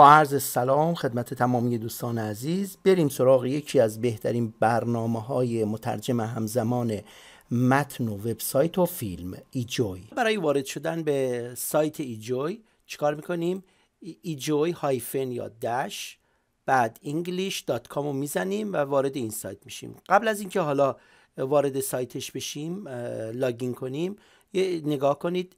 با عرض سلام خدمت تمامی دوستان عزیز بریم سراغ یکی از بهترین برنامه های مترجم همزمان متن و وبسایت و فیلم ایجوی برای وارد شدن به سایت ایجوی چیکار میکنیم ایجوی هایفن یا دش بعد english.com رو میزنیم و وارد این سایت میشیم قبل از اینکه حالا وارد سایتش بشیم لاگین کنیم یه نگاه کنید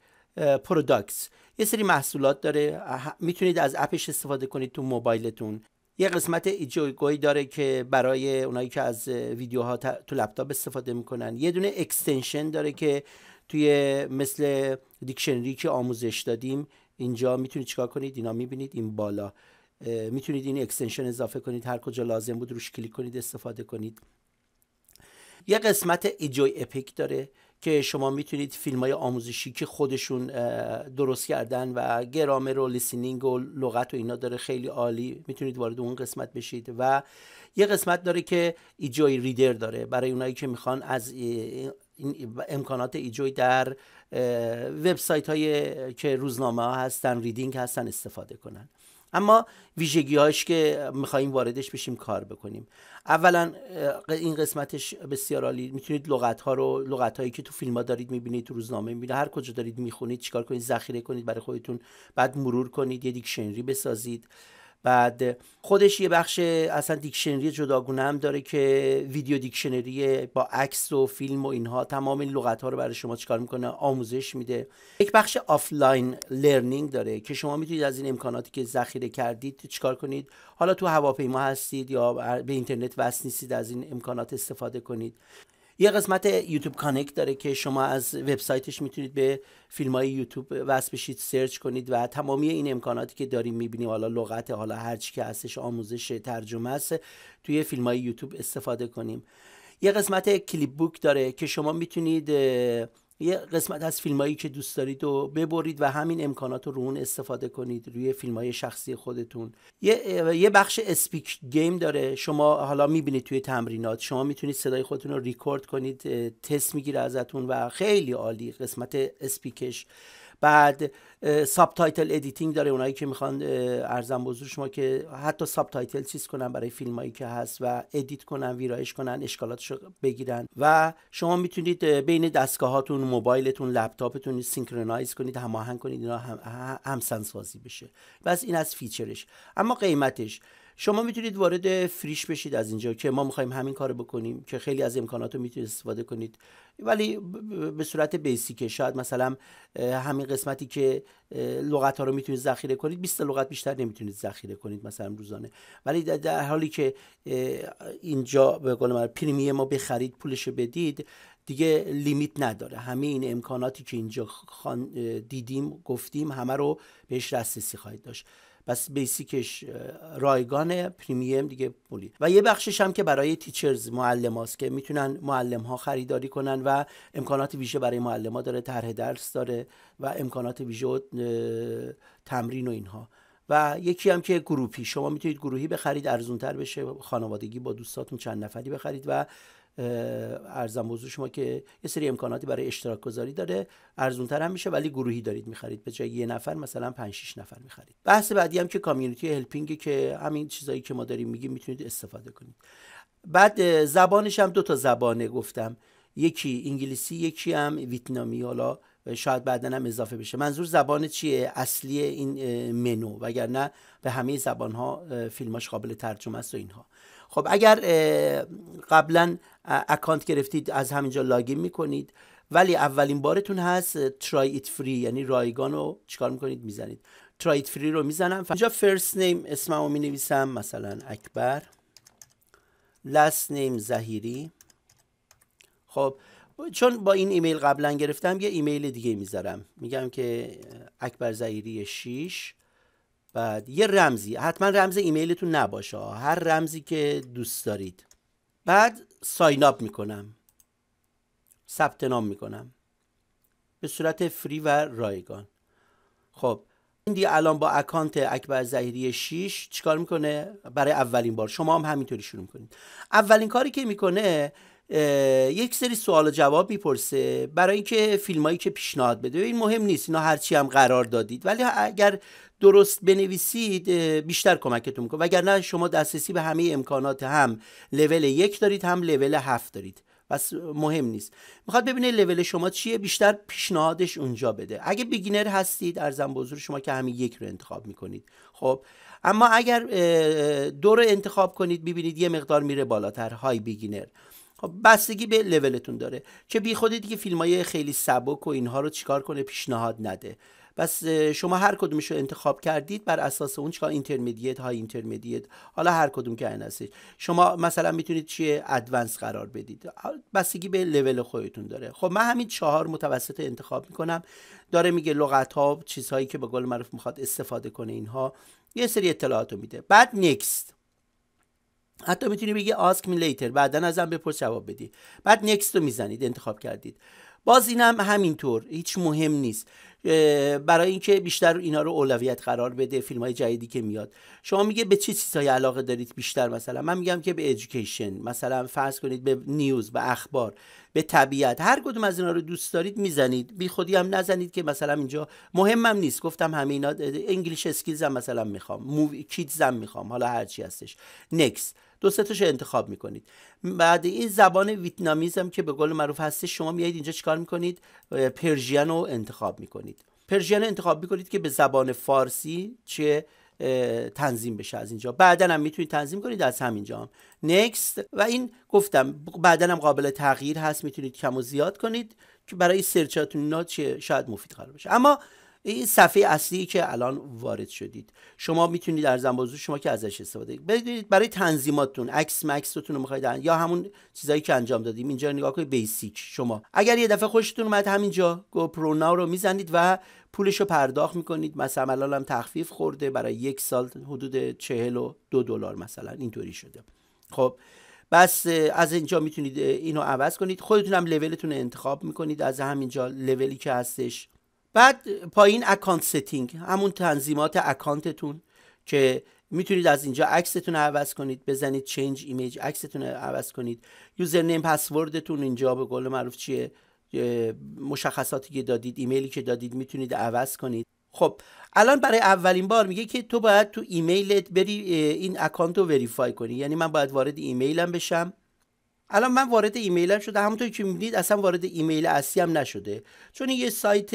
پروداکتس یه سری محصولات داره میتونید از اپش استفاده کنید تو موبایلتون یه قسمت ایجوگوی داره که برای اونایی که از ویدیوها تو لپتاپ استفاده میکنن یه دونه اکستنشن داره که توی مثل دیکشنری که آموزش دادیم اینجا میتونید چیکار کنید اینا میبینید این بالا میتونید این اکستنشن اضافه کنید هر کجا لازم بود روش کلیک کنید استفاده کنید یه قسمت ایجوی اپیک داره که شما میتونید فیلم های آموزشی که خودشون درست کردن و گرامر و لیسینینگ و لغت و اینا داره خیلی عالی میتونید وارد اون قسمت بشید و یه قسمت داره که ایجوی ریدر داره برای اونایی که میخوان از امکانات ایجوی در وبسایت های که روزنامه ها هستن ریدینگ هستن استفاده کنن اما هاش که میخواییم واردش بشیم کار بکنیم اولا این قسمتش بسیار عالی میتونید لغت ها رو لغت هایی که تو فیلم ها دارید میبینید تو روزنامه میبینید هر کجا دارید میخونید چیکار کنید ذخیره کنید برای خودتون بعد مرور کنید یه دیکشنری بسازید بعد خودش یه بخش اصلا دیکشنری جداگونه هم داره که ویدیو دیکشنری با عکس و فیلم و اینها تمام این لغت ها رو برای شما چیکار میکنه آموزش میده یک بخش آفلاین لرنینگ داره که شما میتونید از این امکاناتی که ذخیره کردید چکار کنید حالا تو هواپیما هستید یا به اینترنت وصل نیستید از این امکانات استفاده کنید یه قسمت یوتیوب کانکت داره که شما از وبسایتش میتونید به فیلم های یوتیوب وصل بشید سرچ کنید و تمامی این امکاناتی که داریم میبینیم حالا لغت حالا هرچی که هستش آموزش ترجمه است توی فیلم های یوتیوب استفاده کنیم یه قسمت کلیپ بوک داره که شما میتونید یه قسمت از فیلمایی که دوست دارید و ببرید و همین امکانات رو اون استفاده کنید روی فیلم های شخصی خودتون یه, بخش اسپیک گیم داره شما حالا میبینید توی تمرینات شما میتونید صدای خودتون رو ریکورد کنید تست میگیره ازتون و خیلی عالی قسمت اسپیکش بعد ساب تایتل ادیتینگ داره اونایی که میخوان ارزم بزرگ شما که حتی ساب تایتل چیز کنن برای فیلم هایی که هست و ادیت کنن ویرایش کنن اشکالاتشو بگیرن و شما میتونید بین دستگاهاتون موبایلتون لپتاپتون سینکرونایز کنید هماهنگ کنید اینا هم سازی بشه بس این از فیچرش اما قیمتش شما میتونید وارد فریش بشید از اینجا که ما میخوایم همین کار بکنیم که خیلی از امکانات رو میتونید استفاده کنید ولی به صورت بیسیکه شاید مثلا همین قسمتی که لغت ها رو میتونید ذخیره کنید 20 لغت بیشتر نمیتونید ذخیره کنید مثلا روزانه ولی در حالی که اینجا به قول پریمیه ما بخرید پولش بدید دیگه لیمیت نداره همه این امکاناتی که اینجا دیدیم گفتیم همه رو بهش دسترسی خواهید داشت بس بیسیکش رایگانه پریمیم دیگه پولی و یه بخشش هم که برای تیچرز معلم هاست که میتونن معلم ها خریداری کنن و امکانات ویژه برای معلم ها داره طرح درس داره و امکانات ویژه تمرین و اینها و یکی هم که گروپی شما میتونید گروهی بخرید ارزونتر بشه خانوادگی با دوستاتون چند نفری بخرید و ارزم موضوع شما که یه سری امکاناتی برای اشتراک گذاری داره ارزونتر هم میشه ولی گروهی دارید میخرید به جای یه نفر مثلا 5 6 نفر میخرید بحث بعدی هم که کامیونیتی هلپینگ که همین چیزایی که ما داریم میگیم میتونید استفاده کنید بعد زبانش هم دو تا زبانه گفتم یکی انگلیسی یکی هم ویتنامی حالا شاید بعدا هم اضافه بشه منظور زبان چیه اصلی این منو وگرنه به همه زبان ها فیلماش قابل ترجمه است و اینها خب اگر قبلا اکانت گرفتید از همینجا لاگین میکنید ولی اولین بارتون هست try ایت فری یعنی رایگان رو چیکار میکنید میزنید try it فری یعنی رو میزنم اینجا فرست name اسممو مینویسم مثلا اکبر last name زهیری خب چون با این ایمیل قبلا گرفتم یه ایمیل دیگه میذارم میگم که اکبر زهیری 6 بعد یه رمزی حتما رمز ایمیلتون نباشه هر رمزی که دوست دارید بعد ساین اپ میکنم ثبت نام میکنم به صورت فری و رایگان خب این دیگه الان با اکانت اکبر زهیری 6 چیکار میکنه برای اولین بار شما هم همینطوری شروع میکنید اولین کاری که میکنه یک سری سوال و جواب میپرسه برای اینکه فیلمایی که پیشنهاد بده این مهم نیست اینا هرچی هم قرار دادید ولی اگر درست بنویسید بیشتر کمکتون میکنه وگرنه شما دسترسی به همه امکانات هم لول یک دارید هم لول هفت دارید بس مهم نیست میخواد ببینه لول شما چیه بیشتر پیشنهادش اونجا بده اگه بیگینر هستید ارزم بزرگ شما که همین یک رو انتخاب میکنید خب اما اگر دو رو انتخاب کنید ببینید یه مقدار میره بالاتر های بیگینر خب بستگی به لولتون داره که بی خودی دیگه فیلم های خیلی سبک و اینها رو چیکار کنه پیشنهاد نده بس شما هر کدومش رو انتخاب کردید بر اساس اون چیکار اینترمدیت های اینترمدیت حالا هر کدوم که این هستش شما مثلا میتونید چیه ادوانس قرار بدید بستگی به لول خودتون داره خب من همین چهار متوسط انتخاب میکنم داره میگه لغت ها چیزهایی که به گل معروف میخواد استفاده کنه اینها یه سری اطلاعات میده بعد نکست حتی میتونی بگی ask me later بعدا ازم بپرس جواب بدی بعد نکست رو میزنید انتخاب کردید باز اینم همینطور هیچ مهم نیست برای اینکه بیشتر اینا رو اولویت قرار بده فیلم های جدیدی که میاد شما میگه به چه چیزهایی علاقه دارید بیشتر مثلا من میگم که به ادویکیشن مثلا فرض کنید به نیوز به اخبار به طبیعت هر کدوم از اینا رو دوست دارید میزنید بی خودی هم نزنید که مثلا اینجا مهمم نیست گفتم همه اینا انگلیش اسکیلز هم مثلا میخوام مووی کیدز هم میخوام حالا هر چی هستش نکست دو سه تاشو انتخاب میکنید بعد این زبان ویتنامیزم که به قول معروف هست شما میایید اینجا چیکار میکنید پرژین رو انتخاب میکنید پرژین رو انتخاب میکنید که به زبان فارسی چه تنظیم بشه از اینجا بعدا هم میتونید تنظیم کنید از همینجا هم نکست و این گفتم بعدا هم قابل تغییر هست میتونید کم و زیاد کنید که برای سرچاتون اینا چه شاید مفید قرار بشه اما این صفحه اصلی که الان وارد شدید شما میتونید در زنبازو شما که ازش استفاده کنید برای تنظیماتتون عکس مکستون رو میخواید یا همون چیزایی که انجام دادیم اینجا نگاه کنید بیسیک شما اگر یه دفعه خوشتون اومد همینجا ناو رو میزنید و پولش رو پرداخت میکنید مثلا الان هم تخفیف خورده برای یک سال حدود چهل و دو دلار مثلا اینطوری شده خب بس از اینجا میتونید اینو عوض کنید خودتون هم لولتون انتخاب میکنید از همینجا لولی که هستش بعد پایین اکانت ستینگ همون تنظیمات اکانتتون که میتونید از اینجا عکستون رو عوض کنید بزنید چنج ایمیج عکستون رو عوض کنید یوزر نیم پسوردتون اینجا به قول معروف چیه مشخصاتی که دادید ایمیلی که دادید میتونید عوض کنید خب الان برای اولین بار میگه که تو باید تو ایمیلت بری این اکانت رو وریفای کنی یعنی من باید وارد ایمیلم بشم الان من وارد ایمیلم شده همونطور که میبینید اصلا وارد ایمیل اصلی هم نشده چون یه سایت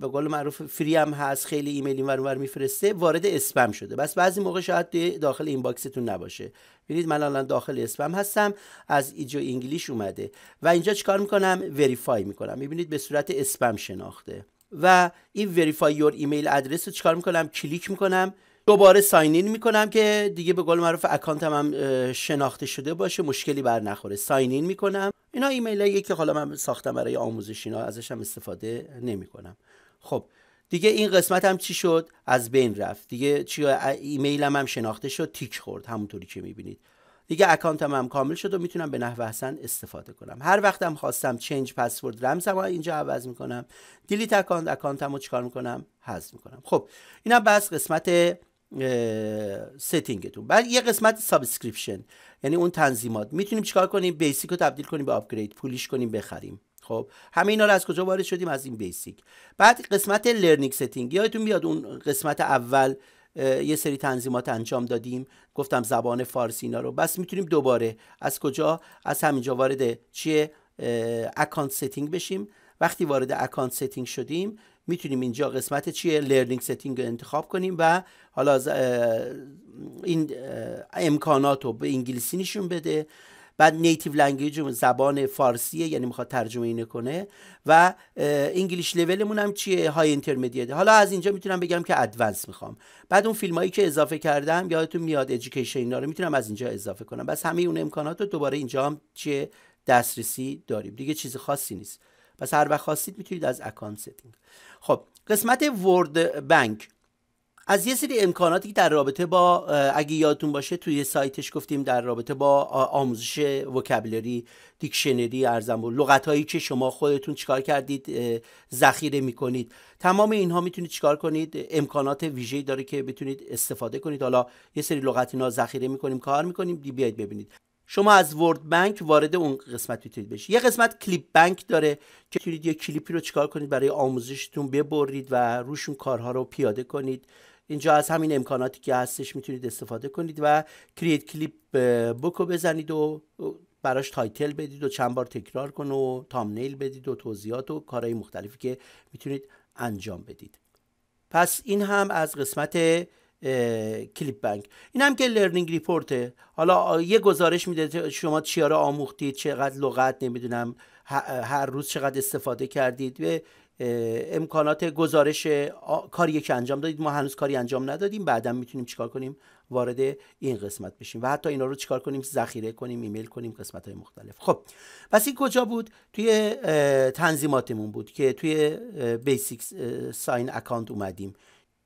به قول معروف فری هم هست خیلی ایمیل اینور اونور میفرسته وارد اسپم شده بس بعضی موقع شاید داخل اینباکستون نباشه ببینید من الان داخل اسپم هستم از ایجو انگلیش اومده و اینجا چیکار میکنم وریفای میکنم میبینید به صورت اسپم شناخته و این وریفای یور ایمیل ادرس رو چیکار میکنم کلیک میکنم دوباره ساینین میکنم که دیگه به قول معروف اکانتم هم شناخته شده باشه مشکلی بر نخوره ساینین میکنم اینا ایمیل که حالا من ساختم برای آموزش اینا ازش هم استفاده نمیکنم خب دیگه این قسمت هم چی شد از بین رفت دیگه چی ایمیل هم, هم شناخته شد تیک خورد همونطوری که میبینید دیگه اکانتم هم کامل شد و میتونم به نحو احسن استفاده کنم هر وقتم خواستم چنج پسورد رمزم اینجا عوض میکنم دیلیت اکانت اکانتم چیکار میکنم حذف میکنم خب اینم بس قسمت ستینگتون بعد یه قسمت سابسکریپشن یعنی اون تنظیمات میتونیم چیکار کنیم بیسیک رو تبدیل کنیم به آپگرید پولیش کنیم بخریم خب همه اینا رو از کجا وارد شدیم از این بیسیک بعد قسمت لرنینگ ستینگ یادتون میاد اون قسمت اول یه سری تنظیمات انجام دادیم گفتم زبان فارسی اینا رو بس میتونیم دوباره از کجا از همینجا وارد چیه اکانت ستینگ بشیم وقتی وارد اکانت ستینگ شدیم میتونیم اینجا قسمت چیه لرنینگ ستینگ رو انتخاب کنیم و حالا این امکانات رو به انگلیسی نشون بده بعد نیتیو لنگویج زبان فارسیه یعنی میخواد ترجمه اینه کنه و انگلیش لولمون هم چیه های اینترمدیت حالا از اینجا میتونم بگم که ادوانس میخوام بعد اون فیلم هایی که اضافه کردم یادتون میاد ادویکیشن اینا رو میتونم از اینجا اضافه کنم بس همه اون امکانات رو دوباره اینجا هم چیه دسترسی داریم دیگه چیز خاصی نیست پس هر وقت خواستید میتونید از اکانت ستینگ خب قسمت ورد بنک از یه سری امکاناتی که در رابطه با اگه یادتون باشه توی سایتش گفتیم در رابطه با آموزش وکبلری دیکشنری ارزم و لغت هایی که شما خودتون چیکار کردید ذخیره میکنید تمام اینها میتونید چیکار کنید امکانات ویژه‌ای داره که بتونید استفاده کنید حالا یه سری لغت اینا ذخیره میکنیم کار میکنیم بیاید ببینید شما از ورد بنک وارد اون قسمت میتونید بشید یه قسمت کلیپ بنک داره که میتونید یه کلیپی رو چیکار کنید برای آموزشتون ببرید و روشون کارها رو پیاده کنید اینجا از همین امکاناتی که هستش میتونید استفاده کنید و کرییت کلیپ بکو بزنید و براش تایتل بدید و چند بار تکرار کن و تامنیل بدید و توضیحات و کارهای مختلفی که میتونید انجام بدید پس این هم از قسمت کلیپ بنگ این هم که لرنینگ ریپورته حالا یه گزارش میده شما چیا رو آموختید چقدر لغت نمیدونم هر روز چقدر استفاده کردید و امکانات گزارش کاری که انجام دادید ما هنوز کاری انجام ندادیم بعدا میتونیم چیکار کنیم وارد این قسمت بشیم و حتی اینا رو چیکار کنیم ذخیره کنیم ایمیل کنیم قسمت های مختلف خب پس این کجا بود توی تنظیماتمون بود که توی بیسیک ساین اکانت اومدیم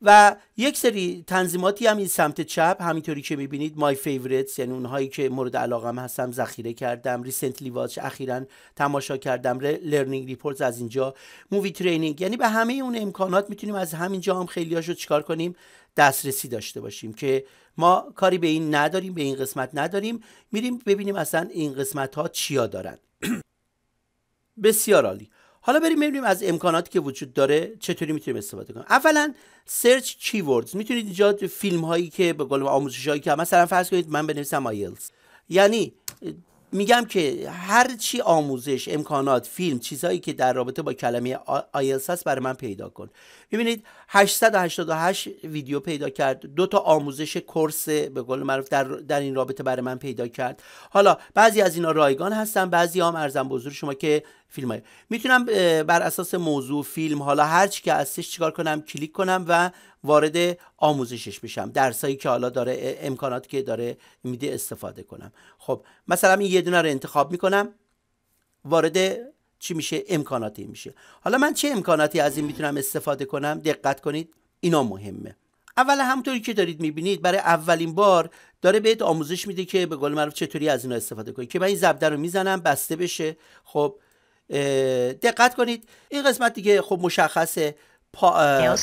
و یک سری تنظیماتی هم این سمت چپ همینطوری که میبینید مای فیوریتس یعنی اونهایی که مورد علاقه هم هستم ذخیره کردم ریسنتلی واچ اخیرا تماشا کردم لرنینگ ریپورتس از اینجا مووی ترینینگ یعنی به همه اون امکانات میتونیم از همینجا هم خیلیاشو چیکار کنیم دسترسی داشته باشیم که ما کاری به این نداریم به این قسمت نداریم میریم ببینیم اصلا این قسمت ها چیا دارن بسیار عالی حالا بریم ببینیم از امکاناتی که وجود داره چطوری میتونیم استفاده کنیم اولا سرچ کیوردز میتونید اینجا فیلم هایی که به قول آموزش هایی که مثلا فرض کنید من بنویسم آیلز یعنی میگم که هر چی آموزش امکانات فیلم چیزهایی که در رابطه با کلمه آیلس هست برای من پیدا کن ببینید 888 ویدیو پیدا کرد دو تا آموزش کورس به قول معروف در, در این رابطه برای من پیدا کرد حالا بعضی از اینا رایگان هستن بعضی هم ارزم بزرگ شما که فیلم های. میتونم بر اساس موضوع فیلم حالا هر چی که هستش چیکار کنم کلیک کنم و وارد آموزشش بشم درسایی که حالا داره امکاناتی که داره میده استفاده کنم خب مثلا این یه دونه رو انتخاب میکنم وارد چی میشه امکاناتی میشه حالا من چه امکاناتی از این میتونم استفاده کنم دقت کنید اینا مهمه اول همطوری که دارید میبینید برای اولین بار داره بهت آموزش میده که به قول معروف چطوری از اینا استفاده کنید که من این زبده رو میزنم بسته بشه خب دقت کنید این قسمت دیگه خب مشخصه پا...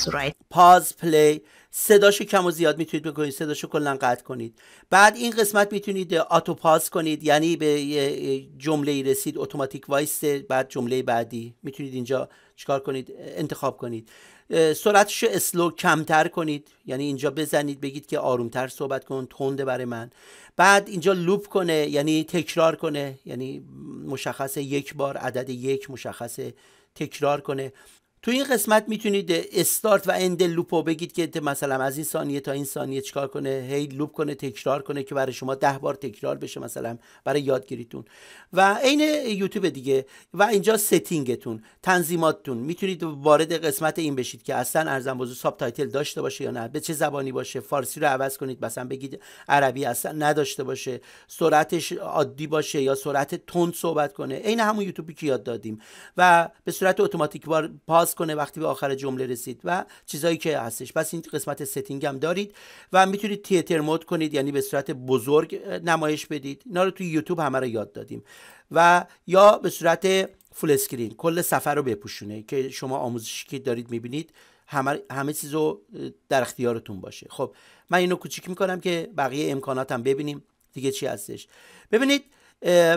پاز پلی صداشو کم و زیاد میتونید بکنید صداشو کلا قطع کنید بعد این قسمت میتونید آتو پاز کنید یعنی به جمله ای رسید اتوماتیک وایس بعد جمله بعدی میتونید اینجا چیکار کنید انتخاب کنید سرعتش اسلو کمتر کنید یعنی اینجا بزنید بگید که آرومتر صحبت کن تنده برای من بعد اینجا لوپ کنه یعنی تکرار کنه یعنی مشخص یک بار عدد یک مشخصه تکرار کنه تو این قسمت میتونید استارت و اند لوپ بگید که مثلا از این ثانیه تا این ثانیه چکار کنه هی لوپ کنه تکرار کنه که برای شما ده بار تکرار بشه مثلا برای یادگیریتون و عین یوتیوب دیگه و اینجا ستینگتون تنظیماتتون میتونید وارد قسمت این بشید که اصلا ارزم بزرگ ساب تایتل داشته باشه یا نه به چه زبانی باشه فارسی رو عوض کنید مثلا بگید عربی اصلا نداشته باشه سرعتش عادی باشه یا سرعت تند صحبت کنه عین همون یوتیوبی که یاد دادیم و به صورت اتوماتیک پاس کنه وقتی به آخر جمله رسید و چیزایی که هستش پس این قسمت ستینگ هم دارید و میتونید تیتر مود کنید یعنی به صورت بزرگ نمایش بدید اینا رو توی یوتیوب همه رو یاد دادیم و یا به صورت فول اسکرین کل سفر رو بپوشونه که شما آموزشی که دارید میبینید همه, همه چیز رو در اختیارتون باشه خب من اینو کوچیک میکنم که بقیه امکاناتم ببینیم دیگه چی هستش ببینید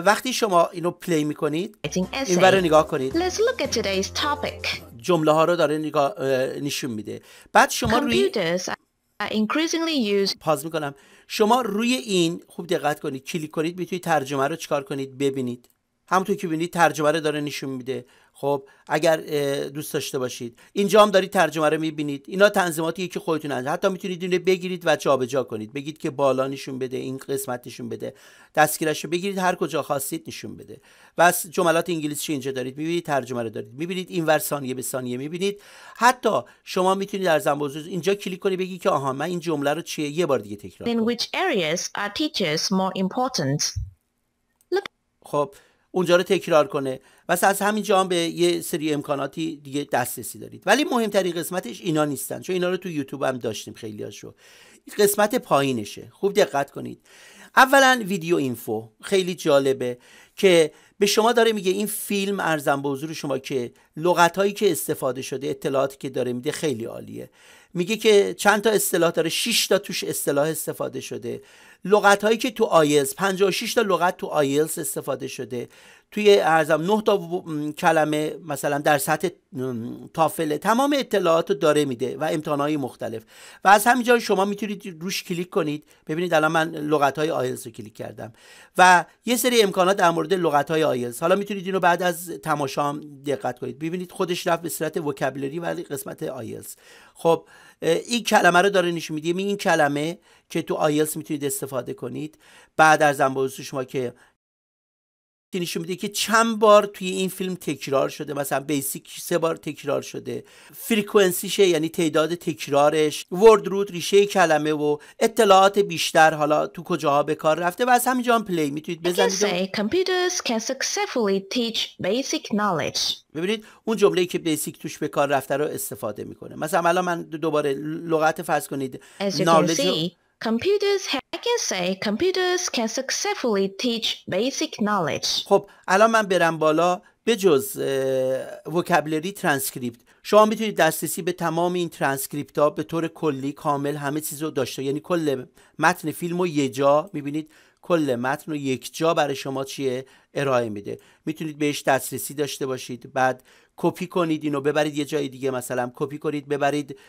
وقتی شما اینو پلی میکنید این رو نگاه کنید جمله ها رو داره نگاه نشون میده بعد شما روی پاز میکنم شما روی این خوب دقت کنید کلیک کنید میتونید ترجمه رو چکار کنید ببینید همونطور که ببینید ترجمه رو داره نشون میده خب اگر دوست داشته باشید اینجا هم دارید ترجمه رو میبینید اینا تنظیماتیه که خودتون هست حتی میتونید اینو بگیرید و جابجا کنید بگید که بالا نشون بده این قسمت نشون بده دستگیرش رو بگیرید هر کجا خواستید نشون بده و جملات انگلیسی اینجا دارید میبینید ترجمه رو دارید میبینید این ور ثانیه به ثانیه میبینید حتی شما میتونید در زنبوز اینجا کلیک کنید بگید که آها من این جمله رو چیه یه بار دیگه تکرار خب اونجا رو تکرار کنه و از همین جا به یه سری امکاناتی دیگه دسترسی دارید ولی مهمترین قسمتش اینا نیستن چون اینا رو تو یوتیوب هم داشتیم خیلی رو قسمت پایینشه خوب دقت کنید اولا ویدیو اینفو خیلی جالبه که به شما داره میگه این فیلم ارزم به حضور شما که لغت هایی که استفاده شده اطلاعاتی که داره میده خیلی عالیه میگه که چند تا اصطلاح داره 6 تا توش اصطلاح استفاده شده لغت هایی که تو آیلز 56 تا لغت تو آیلز استفاده شده توی ارزم 9 تا کلمه مثلا در سطح تافله تمام اطلاعات رو داره میده و امتحانهای مختلف و از همینجا شما میتونید روش کلیک کنید ببینید الان من لغت های آیلز رو کلیک کردم و یه سری امکانات در مورد لغت های آیلز حالا میتونید اینو بعد از تماشام دقت کنید ببینید خودش رفت به صورت وکابلری و قسمت آیلز خب این کلمه رو داره نشون میده این کلمه که تو آیلس میتونید استفاده کنید بعد از با شما که که نشون میده که چند بار توی این فیلم تکرار شده مثلا بیسیک سه بار تکرار شده فریکونسیشه یعنی تعداد تکرارش ورد رود ریشه کلمه و اطلاعات بیشتر حالا تو کجاها به کار رفته و از همینجا هم پلی میتونید بزنید ببینید اون جمله‌ای که بیسیک توش به کار رفته رو استفاده میکنه مثلا الان من دوباره لغت فرض کنید Computers I can say computers can successfully teach basic knowledge. خب الان من برم بالا به جز وکبلری ترانسکریپت شما میتونید دسترسی به تمام این ترانسکریپت ها به طور کلی کامل همه چیز رو داشته یعنی کل متن فیلم رو یه جا میبینید کل متن رو یک جا برای شما چیه ارائه میده میتونید بهش دسترسی داشته باشید بعد کپی کنید اینو ببرید یه جای دیگه مثلا کپی کنید ببرید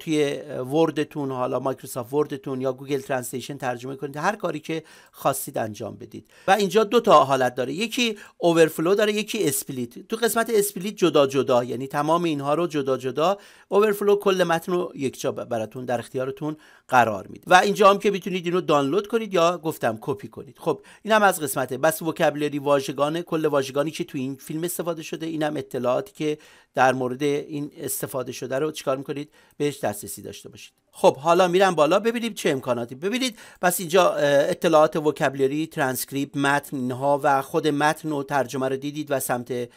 توی وردتون حالا مایکروسافت وردتون یا گوگل ترنسلیشن ترجمه کنید هر کاری که خواستید انجام بدید و اینجا دو تا حالت داره یکی اوورفلو داره یکی اسپلیت تو قسمت اسپلیت جدا جدا یعنی تمام اینها رو جدا جدا اوورفلو کل متن رو یکجا براتون در اختیارتون قرار میده و اینجا هم که میتونید اینو دانلود کنید یا گفتم کپی کنید خب اینم از قسمت بس وکبلری واژگان کل واژگانی که تو این فیلم استفاده شده اینم اطلاع اطلاعاتی که در مورد این استفاده شده رو چیکار میکنید بهش دسترسی داشته باشید خب حالا میرم بالا ببینیم چه امکاناتی ببینید پس اینجا اطلاعات وکبلری ترانسکریپت متن اینها و خود متن و ترجمه رو دیدید و سمت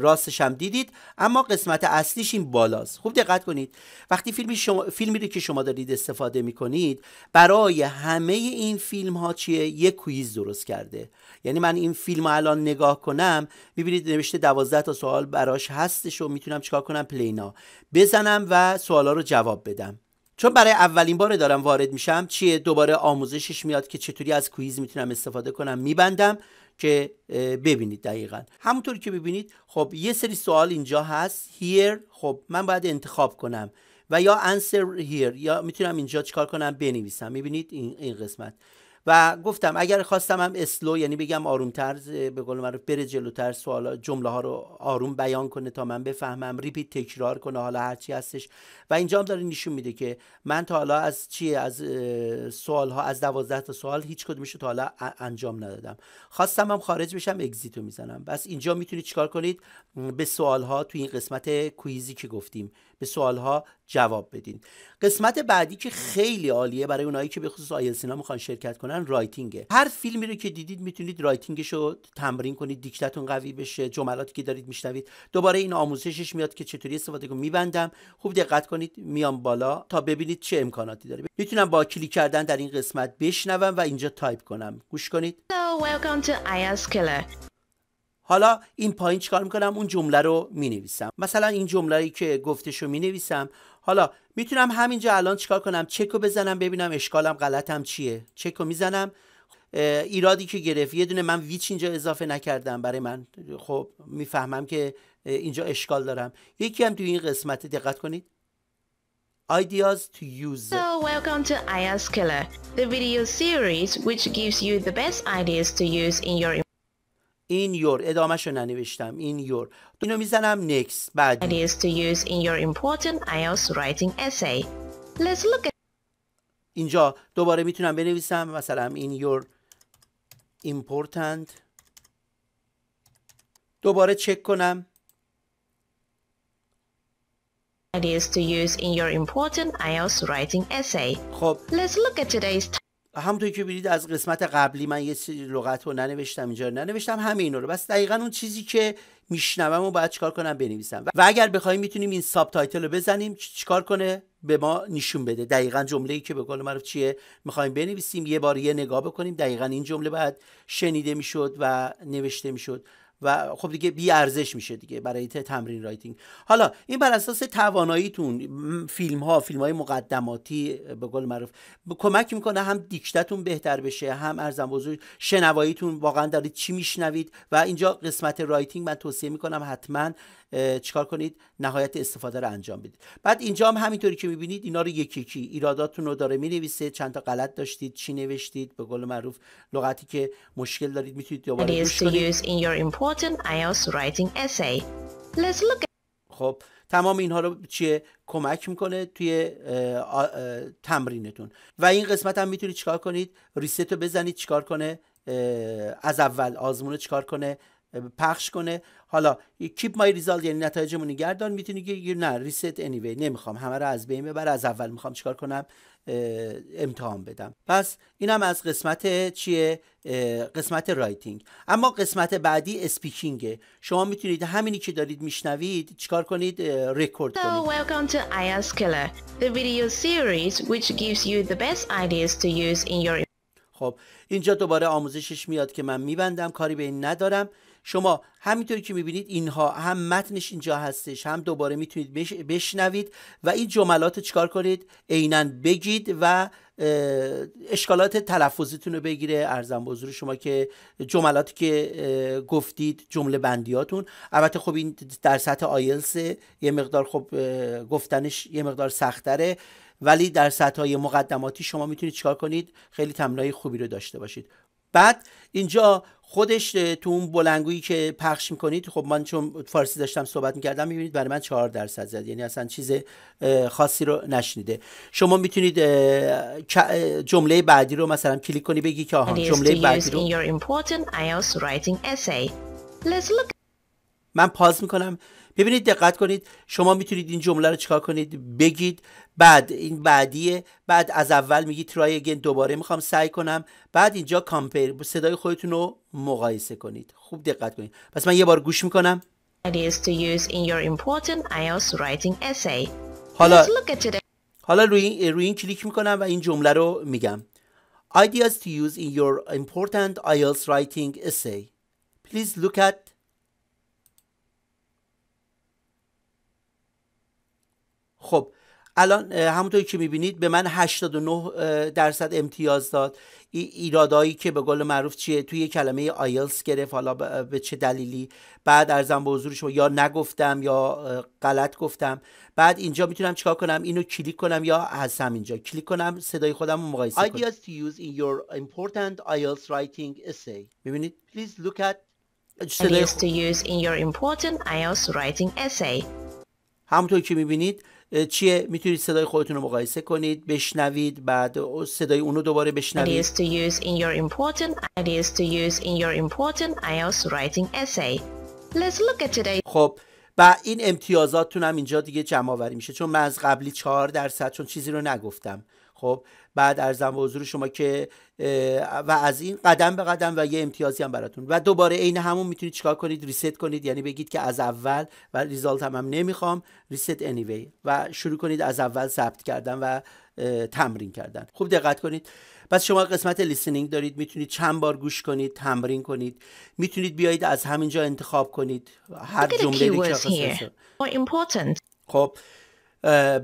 راستش هم دیدید اما قسمت اصلیش این بالاست خوب دقت کنید وقتی فیلمی, شما، فیلمی رو که شما دارید استفاده می کنید برای همه این فیلم ها چیه یه کویز درست کرده یعنی من این فیلم ها الان نگاه کنم میبینید نوشته دوازده تا سوال براش هستش و میتونم چیکار کنم پلینا بزنم و سوالا رو جواب بدم چون برای اولین بار دارم وارد میشم چیه دوباره آموزشش میاد که چطوری از کویز میتونم استفاده کنم میبندم که ببینید دقیقا همونطور که ببینید خب یه سری سوال اینجا هست here خب من باید انتخاب کنم و یا answer here یا میتونم اینجا چیکار کنم بنویسم میبینید این, این قسمت و گفتم اگر خواستم هم اسلو یعنی بگم آرومتر به قول رو بره جلوتر سوالا جمله ها رو آروم بیان کنه تا من بفهمم ریپیت تکرار کنه حالا هرچی هستش و اینجا هم داره نشون میده که من تا حالا از چیه از سوال ها از دوازده تا سوال هیچ کدومش تا حالا انجام ندادم خواستم هم خارج بشم اگزیتو میزنم بس اینجا میتونید چیکار کنید به سوال ها تو این قسمت کویزی که گفتیم به ها جواب بدین قسمت بعدی که خیلی عالیه برای اونایی که به خصوص آیلسینا میخوان شرکت کنن رایتینگه هر فیلمی رو که دیدید میتونید رایتینگش رو تمرین کنید دیکتتون قوی بشه جملاتی که دارید میشنوید دوباره این آموزشش میاد که چطوری استفاده کنم میبندم خوب دقت کنید میام بالا تا ببینید چه امکاناتی داره میتونم با کلیک کردن در این قسمت بشنوم و اینجا تایپ کنم گوش کنید so, welcome to حالا این پایین چیکار میکنم اون جمله رو مینویسم مثلا این جمله ای که گفتش رو مینویسم حالا میتونم همینجا الان چیکار کنم چک بزنم ببینم اشکالم غلطم چیه چک رو میزنم ایرادی که گرفت یه دونه من ویچ اینجا اضافه نکردم برای من خب میفهمم که اینجا اشکال دارم یکی هم تو این قسمت دقت کنید ideas to use. So welcome to Killer, the video series which gives you the best ideas to use in your این یور ادامهشو ننوشتم in your اینو میزنم next بعد That is to use in your important IELTS writing essay Let's look at اینجا دوباره میتونم بنویسم مثلا in your important دوباره چک کنم That is to use in your important IELTS writing essay خب Let's look at today's همونطور که بیدید از قسمت قبلی من یه لغت رو ننوشتم اینجا ننوشتم همه اینا رو بس دقیقا اون چیزی که میشنوم و باید چیکار کنم بنویسم و اگر بخوایم میتونیم این ساب تایتل رو بزنیم چیکار کنه به ما نشون بده دقیقا جمله ای که به قول معروف چیه میخوایم بنویسیم یه بار یه نگاه بکنیم دقیقا این جمله باید شنیده میشد و نوشته میشد و خب دیگه بی ارزش میشه دیگه برای تمرین رایتینگ حالا این بر اساس تواناییتون فیلم ها فیلم های مقدماتی به قول معروف کمک میکنه هم دیکتتون بهتر بشه هم ارزم بزرگ شنواییتون واقعا دارید چی میشنوید و اینجا قسمت رایتینگ من توصیه میکنم حتما چیکار کنید نهایت استفاده رو انجام بدید بعد اینجا هم همینطوری که میبینید اینا رو یکی یکی ایراداتون رو داره مینویسه چند تا غلط داشتید چی نوشتید به قول معروف لغتی که مشکل دارید میتونید دوباره خب تمام اینها رو چیه کمک میکنه توی تمرینتون و این قسمت هم میتونید چیکار کنید ریست رو بزنید چیکار کنه از اول آزمون چیکار کنه پخش کنه حالا کیپ مای ریزالت یعنی نتایجمون نگهدار میتونی که نه ریست انیوی نمیخوام همه رو از بین ببر از اول میخوام چیکار کنم امتحان بدم پس اینم از قسمت چیه قسمت رایتینگ اما قسمت بعدی اسپیکینگ شما میتونید همینی که دارید میشنوید چیکار کنید رکورد کنید خب اینجا دوباره آموزشش میاد که من میبندم کاری به این ندارم شما همینطوری که میبینید اینها هم متنش اینجا هستش هم دوباره میتونید بشنوید و این جملات چیکار چکار کنید عینا بگید و اشکالات تلفظیتون رو بگیره ارزم بزرگ شما که جملاتی که گفتید جمله بندیاتون البته خب این در سطح آیلسه یه مقدار خب گفتنش یه مقدار سختره ولی در سطح های مقدماتی شما میتونید چیکار کنید خیلی تمرینای خوبی رو داشته باشید بعد اینجا خودش تو اون بلنگویی که پخش میکنید خب من چون فارسی داشتم صحبت میکردم میبینید برای من چهار درصد زد یعنی اصلا چیز خاصی رو نشنیده شما میتونید جمله بعدی رو مثلا کلیک کنی بگی که آها جمله بعدی رو من پاز میکنم ببینید دقت کنید شما میتونید این جمله رو چیکار کنید بگید بعد این بعدیه بعد از اول میگی try again دوباره میخوام سعی کنم بعد اینجا کامپیر صدای خودتون رو مقایسه کنید خوب دقت کنید پس من یه بار گوش میکنم حالا حالا روی این, روی این کلیک میکنم و این جمله رو میگم Ideas to use in your important IELTS writing essay. Please look at خب الان همونطور که میبینید به من 89 درصد امتیاز داد ایرادایی که به قول معروف چیه توی کلمه آیلس گرفت حالا به چه دلیلی بعد ارزم به حضور شما یا نگفتم یا غلط گفتم بعد اینجا میتونم چیکار کنم اینو کلیک کنم یا هستم اینجا کلیک کنم صدای خودم رو مقایسه Ideas to use in your important IELTS writing essay ببینید please look at Ideas to همونطور که میبینید چیه میتونید صدای خودتون رو مقایسه کنید بشنوید بعد صدای اونو دوباره بشنوید خب و این امتیازاتتون هم اینجا دیگه جمع آوری میشه چون من از قبلی چهار درصد چون چیزی رو نگفتم خب بعد ارزم و حضور شما که و از این قدم به قدم و یه امتیازی هم براتون و دوباره عین همون میتونید چیکار کنید ریست کنید یعنی بگید که از اول و ریزالت هم, هم نمیخوام ریست انیوی و شروع کنید از اول ثبت کردن و تمرین کردن خوب دقت کنید پس شما قسمت لیسنینگ دارید میتونید چند بار گوش کنید تمرین کنید میتونید بیایید از همینجا انتخاب کنید هر جمله که خب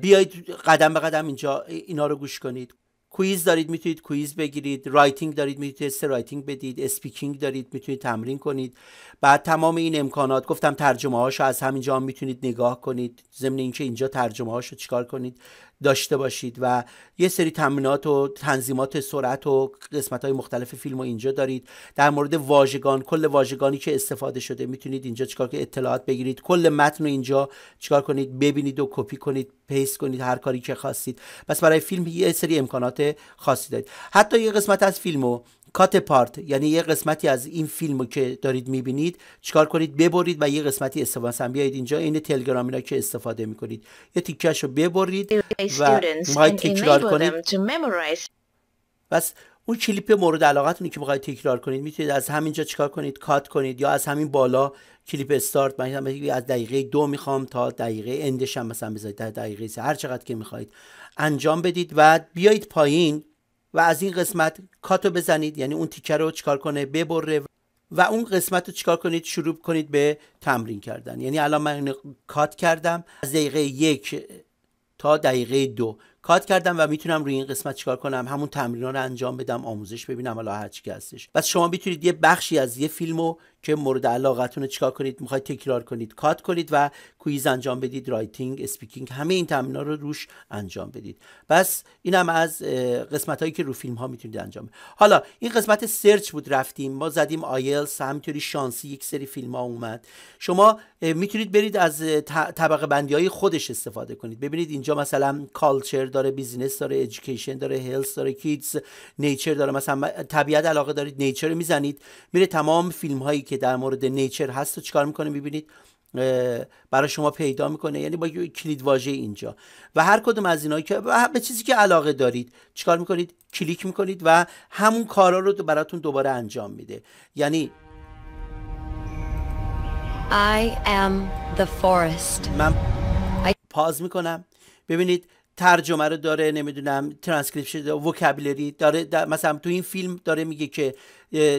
بیایید قدم به قدم اینجا اینا رو گوش کنید کویز دارید میتونید کویز بگیرید رایتینگ دارید میتونید تست رایتینگ بدید اسپیکینگ دارید میتونید تمرین کنید بعد تمام این امکانات گفتم ترجمه هاشو از همینجا هم میتونید نگاه کنید ضمن اینکه اینجا ترجمه هاشو چیکار کنید داشته باشید و یه سری تمرینات و تنظیمات سرعت و قسمت های مختلف فیلم رو اینجا دارید در مورد واژگان کل واژگانی که استفاده شده میتونید اینجا چکار که اطلاعات بگیرید کل متن رو اینجا چیکار کنید ببینید و کپی کنید پیست کنید هر کاری که خواستید پس برای فیلم یه سری امکانات خاصی دارید حتی یه قسمت از فیلم رو کات پارت یعنی یه قسمتی از این فیلم که دارید میبینید چیکار کنید ببرید و یه قسمتی استفاده مثلا بیایید اینجا این تلگرام اینا که استفاده میکنید یه تیکش رو ببرید و مای تکرار کنید بس اون کلیپ مورد علاقتون که میخواید تکرار کنید میتونید از همینجا چیکار کنید کات کنید یا از همین بالا کلیپ استارت من از دقیقه دو میخوام تا دقیقه اندش مثلا بذارید تا دقیقه سه هر چقدر که میخواید انجام بدید و بیایید پایین و از این قسمت کاتو بزنید یعنی اون تیکه رو چکار کنه ببره و اون قسمت رو چکار کنید شروع کنید به تمرین کردن یعنی الان من اینو کات کردم از دقیقه یک تا دقیقه دو کات کردم و میتونم روی این قسمت چکار کنم همون تمرین رو انجام بدم آموزش ببینم حالا هر چی هستش پس شما میتونید یه بخشی از یه فیلم رو که مورد علاقتون رو چیکار کنید میخواید تکرار کنید کات کنید و کویز انجام بدید رایتینگ اسپیکینگ همه این تمرینا رو روش انجام بدید پس اینم از قسمت هایی که رو فیلم ها میتونید انجام بدید حالا این قسمت سرچ بود رفتیم ما زدیم آیلس همینطوری شانسی یک سری فیلم ها اومد شما میتونید برید از طبقه بندی های خودش استفاده کنید ببینید اینجا مثلا کالچر داره بیزینس داره ادویکیشن داره هلس داره کیدز نیچر داره مثلا طبیعت علاقه دارید نیچر رو میزنید میره تمام فیلم هایی که در مورد نیچر هست و چیکار میکنه میبینید برای شما پیدا میکنه یعنی با کلید واژه اینجا و هر کدوم از اینا که به چیزی که علاقه دارید چیکار میکنید کلیک میکنید و همون کارا رو براتون دوباره انجام میده یعنی I am the forest. من پاز میکنم ببینید ترجمه رو داره نمیدونم ترانسکریپشن وکابلری داره, داره مثلا تو این فیلم داره میگه که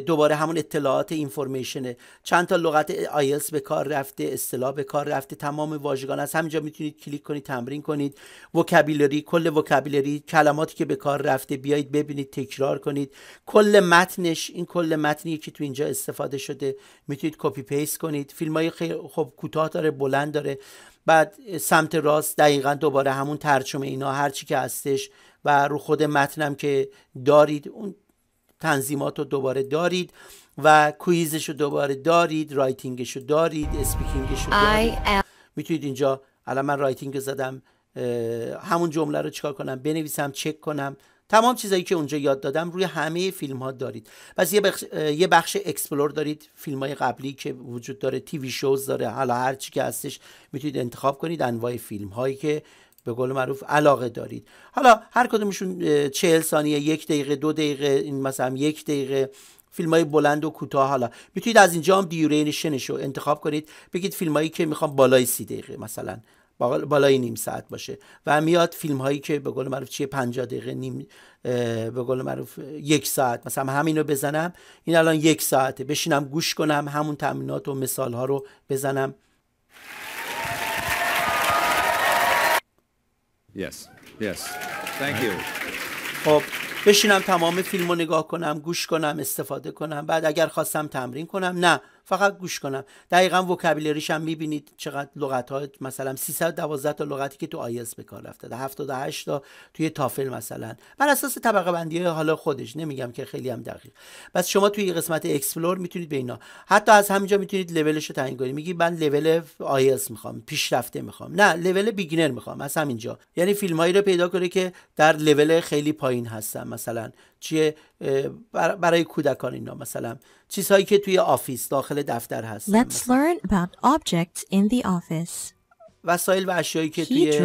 دوباره همون اطلاعات اینفورمیشنه چند تا لغت آیلس به کار رفته اصطلاح به کار رفته تمام واژگان از همینجا میتونید کلیک کنید تمرین کنید وکابلری کل وکابلری کلماتی که به کار رفته بیایید ببینید تکرار کنید کل متنش این کل متنی که تو اینجا استفاده شده میتونید کپی پیست کنید فیلم خیلی خب کوتاه داره بلند داره بعد سمت راست دقیقا دوباره همون ترجمه اینا هرچی که هستش و رو خود متنم که دارید اون تنظیمات رو دوباره دارید و کویزش رو دوباره دارید رایتینگش رو دارید اسپیکینگش رو دارید میتونید اینجا الان من رایتینگ زدم همون جمله رو چکار کنم بنویسم چک کنم تمام چیزایی که اونجا یاد دادم روی همه فیلم ها دارید پس یه بخش, یه بخش اکسپلور دارید فیلم های قبلی که وجود داره تیوی شوز داره حالا هر چی که هستش میتونید انتخاب کنید انواع فیلم هایی که به قول معروف علاقه دارید حالا هر کدومشون چهل ثانیه یک دقیقه دو دقیقه این مثلا یک دقیقه فیلم های بلند و کوتاه حالا میتونید از اینجا هم دیورین انتخاب کنید بگید فیلم هایی که میخوام بالای سی دقیقه مثلا بالای نیم ساعت باشه و میاد فیلم هایی که به قول معروف چیه 50 دقیقه نیم به قول معروف یک ساعت مثلا همین رو بزنم این الان یک ساعته بشینم گوش کنم همون تمرینات و مثال ها رو بزنم yes خب بشینم تمام فیلم رو نگاه کنم گوش کنم استفاده کنم بعد اگر خواستم تمرین کنم نه فقط گوش کنم دقیقا وکابیلریش هم میبینید چقدر لغت ها مثلا 312 تا لغتی که تو آیس به کار رفته 78 تا توی تافل مثلا بر اساس طبقه بندی حالا خودش نمیگم که خیلی هم دقیق بس شما توی قسمت اکسپلور میتونید به اینا حتی از همینجا میتونید لولش رو تعیین کنید میگی من لول آیس میخوام پیشرفته میخوام نه لول بیگینر میخوام از همینجا یعنی فیلم رو پیدا کنه که در لول خیلی پایین هستن مثلا چیه برای کودکان اینا مثلا چیزهایی که توی آفیس داخل دفتر هست Let's وسایل و اشیایی که توی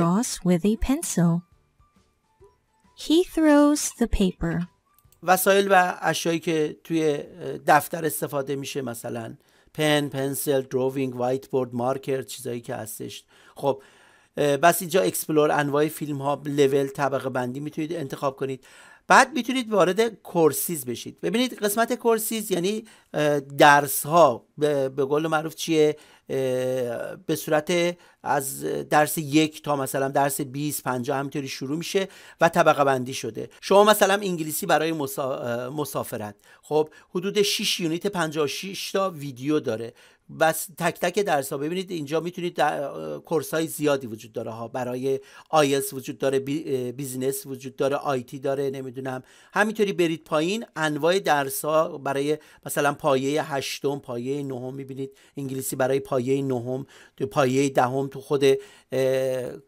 وسایل و اشیایی که توی دفتر استفاده میشه مثلا پن، پنسل، دروینگ، وایت بورد، مارکر چیزهایی که هستش خب بس اینجا اکسپلور انواع فیلم ها لول طبقه بندی میتونید انتخاب کنید بعد میتونید وارد کورسیز بشید ببینید قسمت کورسیز یعنی درس ها به قول معروف چیه به صورت از درس یک تا مثلا درس 20 50 همینطوری شروع میشه و طبقه بندی شده شما مثلا انگلیسی برای مسافرت خب حدود 6 یونیت 56 تا ویدیو داره و تک تک درس ها ببینید اینجا میتونید کورس های زیادی وجود داره ها برای آیس وجود داره بیزینس وجود داره آیتی داره نمیدونم همینطوری برید پایین انواع درس ها برای مثلا پایه هشتم پایه نهم میبینید انگلیسی برای پایه نهم پایه دهم تو خود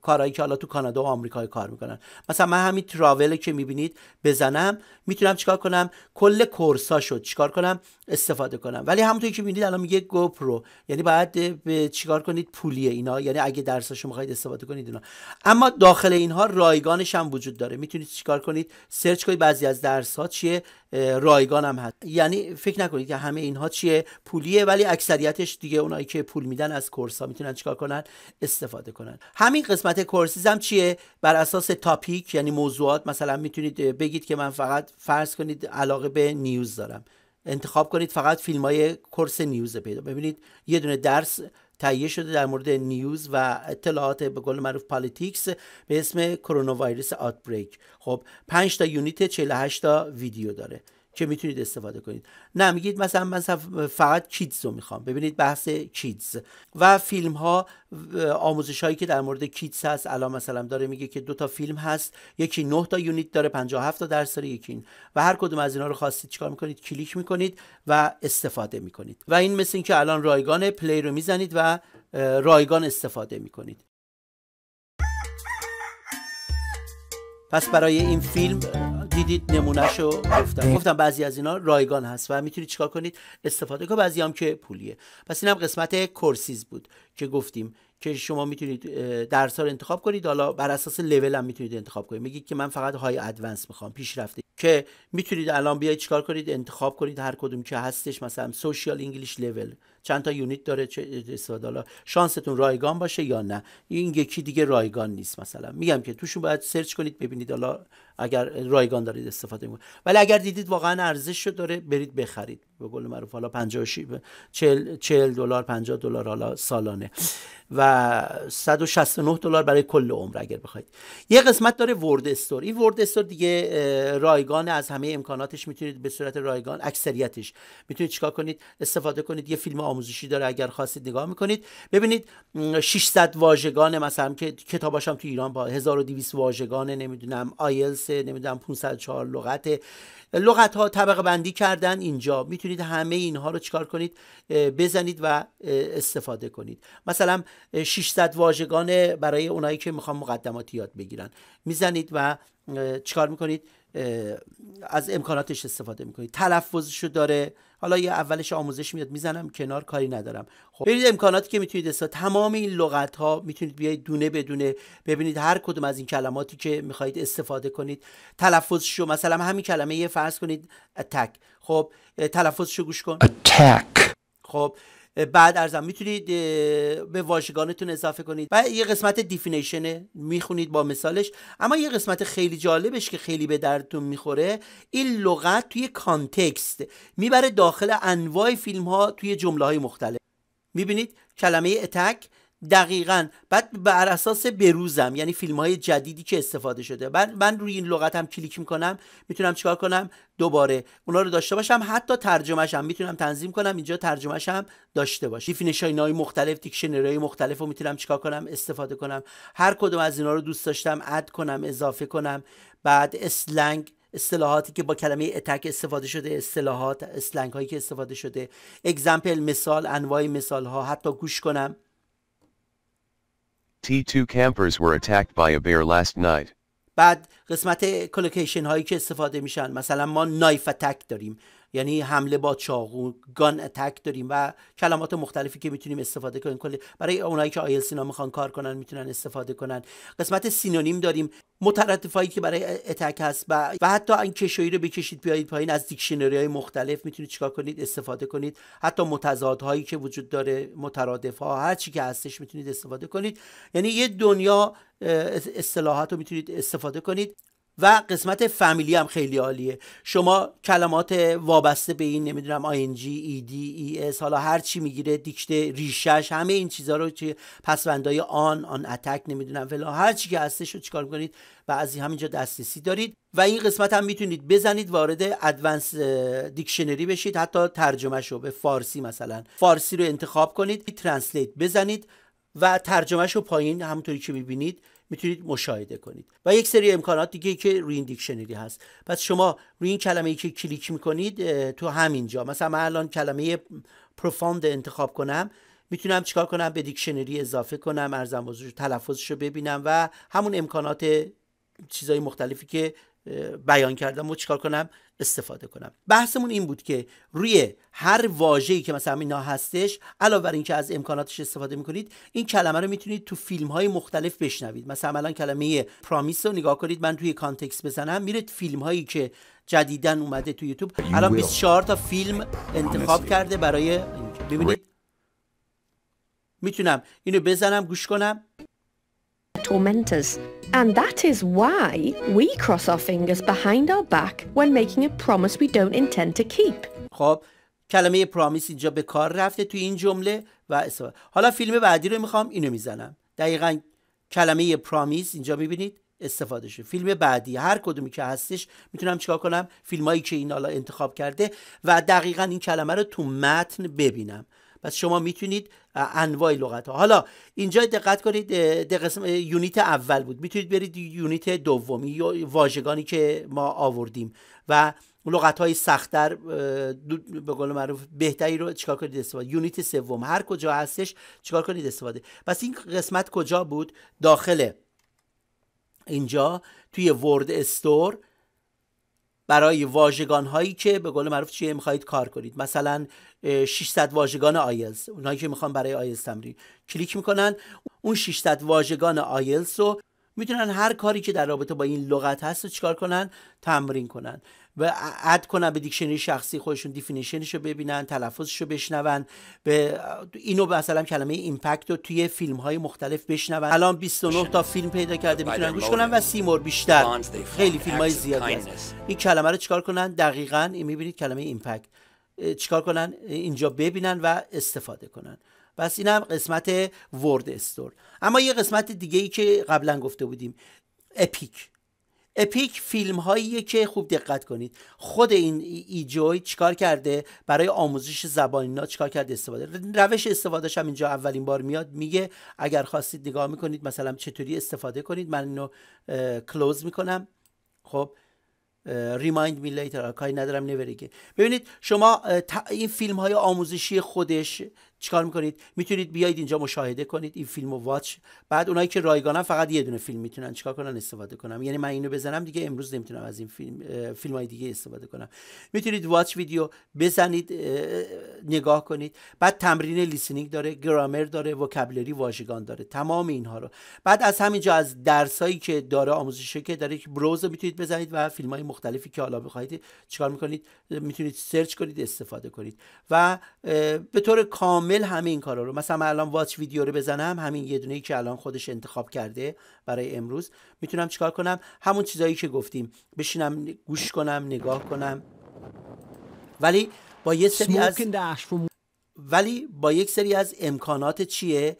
کارهایی که حالا تو کانادا و آمریکا کار میکنن مثلا من همین تراول که میبینید بزنم میتونم چیکار کنم کل ها شد چیکار کنم استفاده کنم ولی همونطوری که میبینید الان میگه گوپرو یعنی باید به چیکار کنید پولیه اینا یعنی اگه درساشو میخواید استفاده کنید اینا اما داخل اینها رایگانش هم وجود داره میتونید چیکار کنید سرچ کنید بعضی از درس ها چیه رایگان هم هست یعنی فکر نکنید که همه اینها چیه پولیه ولی اکثریتش دیگه اونایی که پول میدن از کورس ها میتونن چیکار کنن استفاده کنن همین قسمت کورسیز هم چیه بر اساس تاپیک یعنی موضوعات مثلا میتونید بگید که من فقط فرض کنید علاقه به نیوز دارم انتخاب کنید فقط فیلم های کورس نیوز پیدا ببینید یه دونه درس تهیه شده در مورد نیوز و اطلاعات به قول معروف پالیتیکس به اسم کرونا ویروس بریک خب 5 تا یونیت 48 تا ویدیو داره که میتونید استفاده کنید نه میگید مثلا من فقط کیدز رو میخوام ببینید بحث کیدز و فیلم ها آموزش هایی که در مورد کیدز هست الان مثلا داره میگه که دو تا فیلم هست یکی نه تا یونیت داره 57 تا درس داره یکی و هر کدوم از اینا رو خواستید چیکار میکنید کلیک میکنید و استفاده میکنید و این مثل اینکه الان رایگان پلی رو میزنید و رایگان استفاده میکنید پس برای این فیلم دیدید شو گفتم گفتم بعضی از اینا رایگان هست و میتونید چیکار کنید استفاده کنید بعضی هم که پولیه پس این هم قسمت کورسیز بود که گفتیم که شما میتونید درس ها رو انتخاب کنید حالا بر اساس لول هم میتونید انتخاب کنید میگید که من فقط های ادوانس میخوام پیشرفته که میتونید الان بیاید چیکار کنید انتخاب کنید هر کدوم که هستش مثلا سوشیال انگلیش لول چند تا یونیت داره چه استفاده شانستون رایگان باشه یا نه این یکی دیگه رایگان نیست مثلا میگم که توشون باید سرچ کنید ببینید حالا اگر رایگان دارید استفاده میکنید ولی اگر دیدید واقعا ارزش رو داره برید بخرید به قول معروف حالا 50 40 40 دلار 50 دلار حالا سالانه و 169 دلار برای کل عمر اگر بخواید یه قسمت داره ورد استور این ورد استور دیگه رایگان از همه امکاناتش میتونید به صورت رایگان اکثریتش میتونید چیکار کنید استفاده کنید یه فیلم آموزشی داره اگر خواستید نگاه میکنید ببینید 600 واژگان مثلا که کتاباش تو ایران با 1200 واژگان نمیدونم آیلس نمیدونم 504 لغت لغت ها طبقه بندی کردن اینجا میتونید همه اینها رو چکار کنید بزنید و استفاده کنید مثلا 600 واژگان برای اونایی که میخوام مقدماتی یاد بگیرن میزنید و چکار میکنید از امکاناتش استفاده میکنید تلفظش رو داره حالا یه اولش آموزش میاد میزنم کنار کاری ندارم خب برید امکاناتی که میتونید استفاده تمام این لغت ها میتونید بیاید دونه بدونه ببینید هر کدوم از این کلماتی که میخواهید استفاده کنید تلفظشو مثلا همین کلمه یه فرض کنید اتک خب تلفظشو گوش کن اتک خب بعد ارزم میتونید به واژگانتون اضافه کنید و یه قسمت دیفینیشن میخونید با مثالش اما یه قسمت خیلی جالبش که خیلی به دردتون میخوره این لغت توی کانتکست میبره داخل انواع فیلم ها توی جمله های مختلف میبینید کلمه اتک دقیقا بعد بر اساس بروزم یعنی فیلم های جدیدی که استفاده شده بعد من روی این لغت هم کلیک میکنم میتونم چیکار کنم دوباره اونا رو داشته باشم حتی ترجمهش هم میتونم تنظیم کنم اینجا ترجمهش هم داشته باشه دیفینیشن های مختلف دیکشنری های مختلف رو میتونم چیکار کنم استفاده کنم هر کدوم از اینا رو دوست داشتم اد کنم اضافه کنم بعد اسلنگ اصطلاحاتی که با کلمه اتک استفاده شده اصطلاحات اسلنگ هایی که استفاده شده اگزمپل مثال انواع مثال ها حتی گوش کنم T2 campers were attacked by a bear last night. بعد قسمت کلوکیشن هایی که استفاده میشن مثلا ما نایف اتک داریم یعنی حمله با چاقو گان اتک داریم و کلمات مختلفی که میتونیم استفاده کنیم کلی برای اونایی که آیل سینا میخوان کار کنن میتونن استفاده کنن قسمت سینونیم داریم مترادفایی که برای اتک هست و, حتی این کشویی رو بکشید بیایید پایین از دیکشنری های مختلف میتونید چیکار کنید استفاده کنید حتی متضادهایی که وجود داره مترادف ها هر چی که هستش میتونید استفاده کنید یعنی یه دنیا اصطلاحات رو میتونید استفاده کنید و قسمت فامیلی هم خیلی عالیه شما کلمات وابسته به این نمیدونم ing ed es حالا هر چی میگیره دیکته ریشش همه این چیزها رو چه پسوندای آن آن اتک نمیدونم ولا هر چی که هستش رو چیکار میکنید و از همینجا دسترسی دارید و این قسمت هم میتونید بزنید وارد ادوانس دیکشنری بشید حتی ترجمه رو به فارسی مثلا فارسی رو انتخاب کنید ترنسلیت بزنید و ترجمهش رو پایین همونطوری که میبینید میتونید مشاهده کنید و یک سری امکانات دیگه که روی این دیکشنری هست پس شما روی این کلمه ای که کلیک میکنید تو همینجا مثلا من الان کلمه پروفاند انتخاب کنم میتونم چیکار کنم به دیکشنری اضافه کنم ارزم تلفظش رو ببینم و همون امکانات چیزهای مختلفی که بیان کردم و چیکار کنم استفاده کنم بحثمون این بود که روی هر واژه‌ای که مثلا اینا هستش علاوه بر اینکه از امکاناتش استفاده میکنید این کلمه رو میتونید تو فیلم های مختلف بشنوید مثلا الان کلمه پرامیس رو نگاه کنید من توی کانتکست بزنم میره فیلم هایی که جدیدا اومده تو یوتیوب الان 24 تا فیلم انتخاب کرده برای ببینید میتونم اینو بزنم گوش کنم And that is why we cross our fingers behind our back when making a promise we don't intend to keep. خب کلمه پرامیس اینجا به کار رفته توی این جمله و حالا فیلم بعدی رو میخوام اینو میزنم دقیقا کلمه پرامیس اینجا میبینید استفاده شد فیلم بعدی هر کدومی که هستش میتونم چیکار کنم فیلمایی که این حالا انتخاب کرده و دقیقا این کلمه رو تو متن ببینم پس شما میتونید انواع لغت ها حالا اینجا دقت کنید در قسم یونیت اول بود میتونید برید یونیت دومی واژگانی که ما آوردیم و لغت های سختتر به قول معروف بهتری رو چیکار کنید استفاده یونیت سوم هر کجا هستش چیکار کنید استفاده پس این قسمت کجا بود داخل اینجا توی ورد استور برای واژگان هایی که به قول معروف چیه میخواهید کار کنید مثلا 600 واژگان آیلز اونایی که میخوان برای آیلز تمرین کلیک میکنن اون 600 واژگان آیلز رو میتونن هر کاری که در رابطه با این لغت هست رو چیکار کنن تمرین کنن و اد کنن به دیکشنری شخصی خودشون دیفینیشنش رو ببینن تلفظش رو بشنون به اینو مثلا کلمه ایمپکت رو توی فیلم های مختلف بشنون الان 29 تا فیلم پیدا کرده میتونن گوش کنن و سیمور بیشتر خیلی فیلم های زیادی هست این کلمه رو چکار کنن دقیقا این میبینید کلمه ایمپکت چکار کنن اینجا ببینن و استفاده کنن بس این هم قسمت ورد استور اما یه قسمت دیگه ای که قبلا گفته بودیم اپیک اپیک فیلم هایی که خوب دقت کنید خود این ایجوی چیکار کرده برای آموزش زبان اینا چیکار کرده استفاده روش استفادهش هم اینجا اولین بار میاد میگه اگر خواستید نگاه میکنید مثلا چطوری استفاده کنید من اینو کلوز میکنم خب ریمایند می لیتر کاری ندارم نوریگه ببینید شما این فیلم های آموزشی خودش چیکار میکنید میتونید بیاید اینجا مشاهده کنید این فیلم و واچ بعد اونایی که رایگانن فقط یه دونه فیلم میتونن چیکار کنن استفاده کنم یعنی من اینو بزنم دیگه امروز نمیتونم از این فیلم فیلم های دیگه استفاده کنم میتونید واچ ویدیو بزنید نگاه کنید بعد تمرین لیسنینگ داره گرامر داره وکابلری واژگان داره تمام اینها رو بعد از همینجا از درسایی که داره آموزشی که داره که بروز میتونید بزنید و فیلم های مختلفی که حالا بخواید چیکار میکنید میتونید سرچ کنید استفاده کنید و به طور کام کامل همه این کارا رو مثلا من الان واچ ویدیو رو بزنم همین یه دونه ای که الان خودش انتخاب کرده برای امروز میتونم چیکار کنم همون چیزایی که گفتیم بشینم گوش کنم نگاه کنم ولی با یه سری از ولی با یک سری از امکانات چیه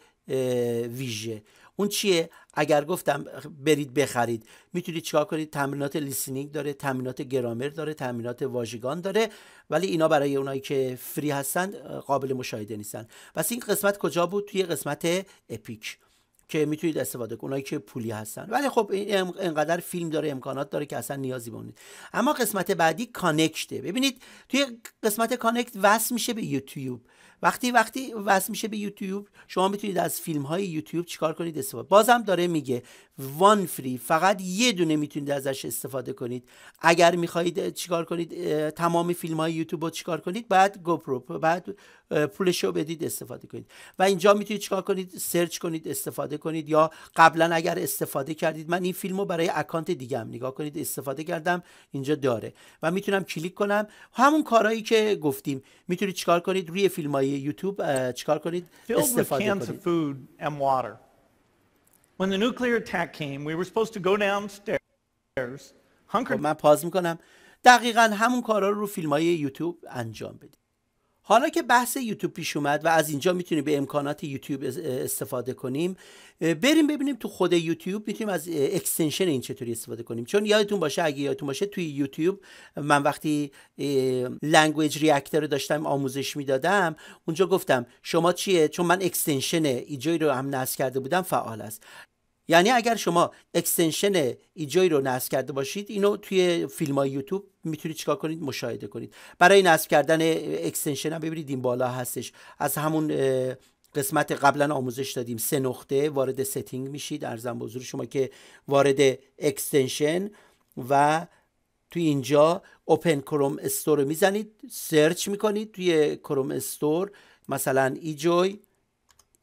ویژه اون چیه اگر گفتم برید بخرید میتونید چیکار کنید تمرینات لیسنینگ داره تمرینات گرامر داره تمرینات واژگان داره ولی اینا برای اونایی که فری هستن قابل مشاهده نیستن پس این قسمت کجا بود توی قسمت اپیک که میتونید استفاده کنید اونایی که پولی هستن ولی خب این انقدر فیلم داره امکانات داره که اصلا نیازی به اما قسمت بعدی کانکته ببینید توی قسمت کانکت وصل میشه به یوتیوب وقتی وقتی وصل میشه به یوتیوب شما میتونید از فیلم های یوتیوب چیکار کنید استفاده بازم داره میگه وان فری فقط یه دونه میتونید ازش استفاده کنید اگر میخواهید چیکار کنید تمام فیلم های یوتیوب رو چیکار کنید بعد گوپرو بعد پولش رو بدید استفاده کنید و اینجا میتونید چکار کنید سرچ کنید استفاده کنید یا قبلا اگر استفاده کردید من این فیلم رو برای اکانت دیگه نگاه کنید استفاده کردم اینجا داره و میتونم کلیک کنم همون کارهایی که گفتیم میتونید چیکار کنید روی فیلم های یوتیوب چیکار کنید استفاده کنید When the nuclear attack came, خب، من پاز میکنم دقیقا همون کارا رو رو فیلم های یوتیوب انجام بدید حالا که بحث یوتیوب پیش اومد و از اینجا میتونیم به امکانات یوتیوب استفاده کنیم بریم ببینیم تو خود یوتیوب میتونیم از اکستنشن این چطوری استفاده کنیم چون یادتون باشه اگه یادتون باشه توی یوتیوب من وقتی لنگویج ریاکتر رو داشتم آموزش میدادم اونجا گفتم شما چیه چون من اکستنشن ایجای رو هم نصب کرده بودم فعال است یعنی اگر شما اکستنشن ایجای رو نصب کرده باشید اینو توی فیلم های یوتیوب میتونید چیکار کنید مشاهده کنید برای نصب کردن اکستنشن هم ببینید این بالا هستش از همون قسمت قبلا آموزش دادیم سه نقطه وارد ستینگ میشید ارزم بزرگ شما که وارد اکستنشن و توی اینجا اوپن کروم استور رو میزنید سرچ میکنید توی کروم استور مثلا ایجوی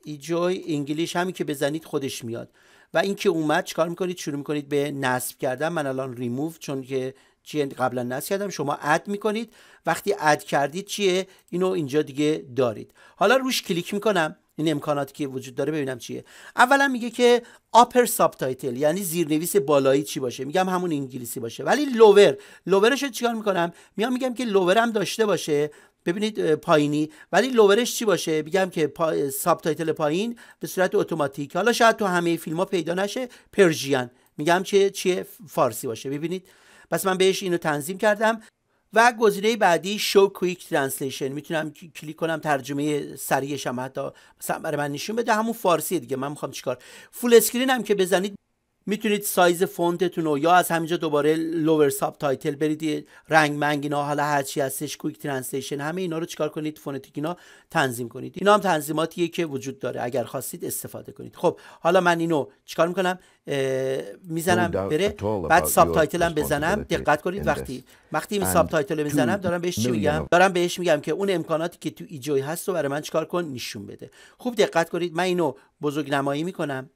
ایجوی انگلیش همین که بزنید خودش میاد و اینکه اومد چیکار میکنید شروع میکنید به نصب کردن من الان ریموو چون که چیه قبلا نصب کردم شما اد میکنید وقتی اد کردید چیه اینو اینجا دیگه دارید حالا روش کلیک میکنم این امکاناتی که وجود داره ببینم چیه اولا میگه که آپر تایتل یعنی زیرنویس بالایی چی باشه میگم همون انگلیسی باشه ولی لوور لوورش چیکار میکنم میام میگم که هم داشته باشه ببینید پایینی ولی لوورش چی باشه میگم که پا... تایتل پایین به صورت اتوماتیک حالا شاید تو همه فیلم ها پیدا نشه پرژیان میگم چه چیه فارسی باشه ببینید پس من بهش اینو تنظیم کردم و گزینه بعدی شو کویک ترنسلیشن میتونم کلیک کنم ترجمه سریعش هم حتی برای من نشون بده همون فارسی دیگه من میخوام چیکار فول اسکرین هم که بزنید میتونید سایز فونتتون رو یا از همینجا دوباره لوور ساب تایتل برید رنگ منگ اینا حالا هر چی هستش کویک ترنسلیشن همه اینا رو چیکار کنید فونتیک اینا تنظیم کنید اینا هم تنظیماتیه که وجود داره اگر خواستید استفاده کنید خب حالا من اینو چیکار میکنم میزنم بره بعد ساب تایتل بزنم دقت کنید وقتی وقتی این ساب تایتل میزنم دارم بهش چی میگم دارم بهش میگم که اون امکاناتی که تو ایجوی هست رو برای من چیکار کن نشون بده خوب دقت کنید من اینو بزرگ نمایی میکنم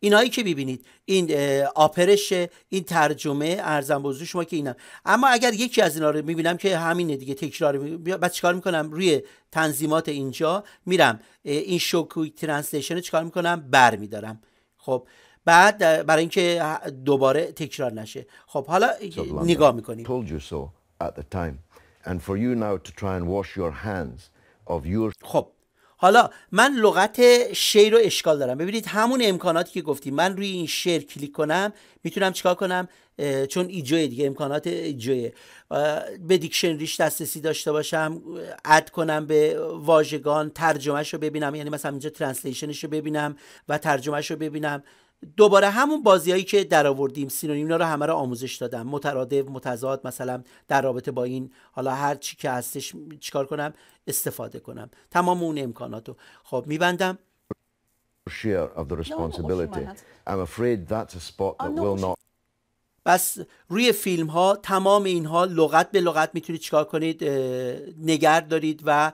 اینایی که ببینید این آپرشه این ترجمه ارزم بزرگ شما که اینم اما اگر یکی از اینا رو میبینم که همینه دیگه تکرار بعد چیکار میکنم روی تنظیمات اینجا میرم این شو کویک رو چیکار میکنم میدارم خب بعد برای اینکه دوباره تکرار نشه خب حالا نگاه میکنیم خب حالا من لغت شعر رو اشکال دارم ببینید همون امکاناتی که گفتیم من روی این شعر کلیک کنم میتونم چیکار کنم چون ایجوی دیگه امکانات ایجویه به دیکشنریش دسترسی داشته باشم اد کنم به واژگان ترجمهش رو ببینم یعنی مثلا اینجا ترنسلیشنش رو ببینم و ترجمهش رو ببینم دوباره همون بازیایی که در آوردیم سینونیمنا رو همه رو آموزش دادم مترادف متضاد مثلا در رابطه با این حالا هر چی که هستش چیکار کنم استفاده کنم تمام اون امکاناتو خب میبندم share of the responsibility. I'm afraid that's a spot that will not بس روی فیلم ها تمام اینها لغت به لغت میتونید چیکار کنید نگر دارید و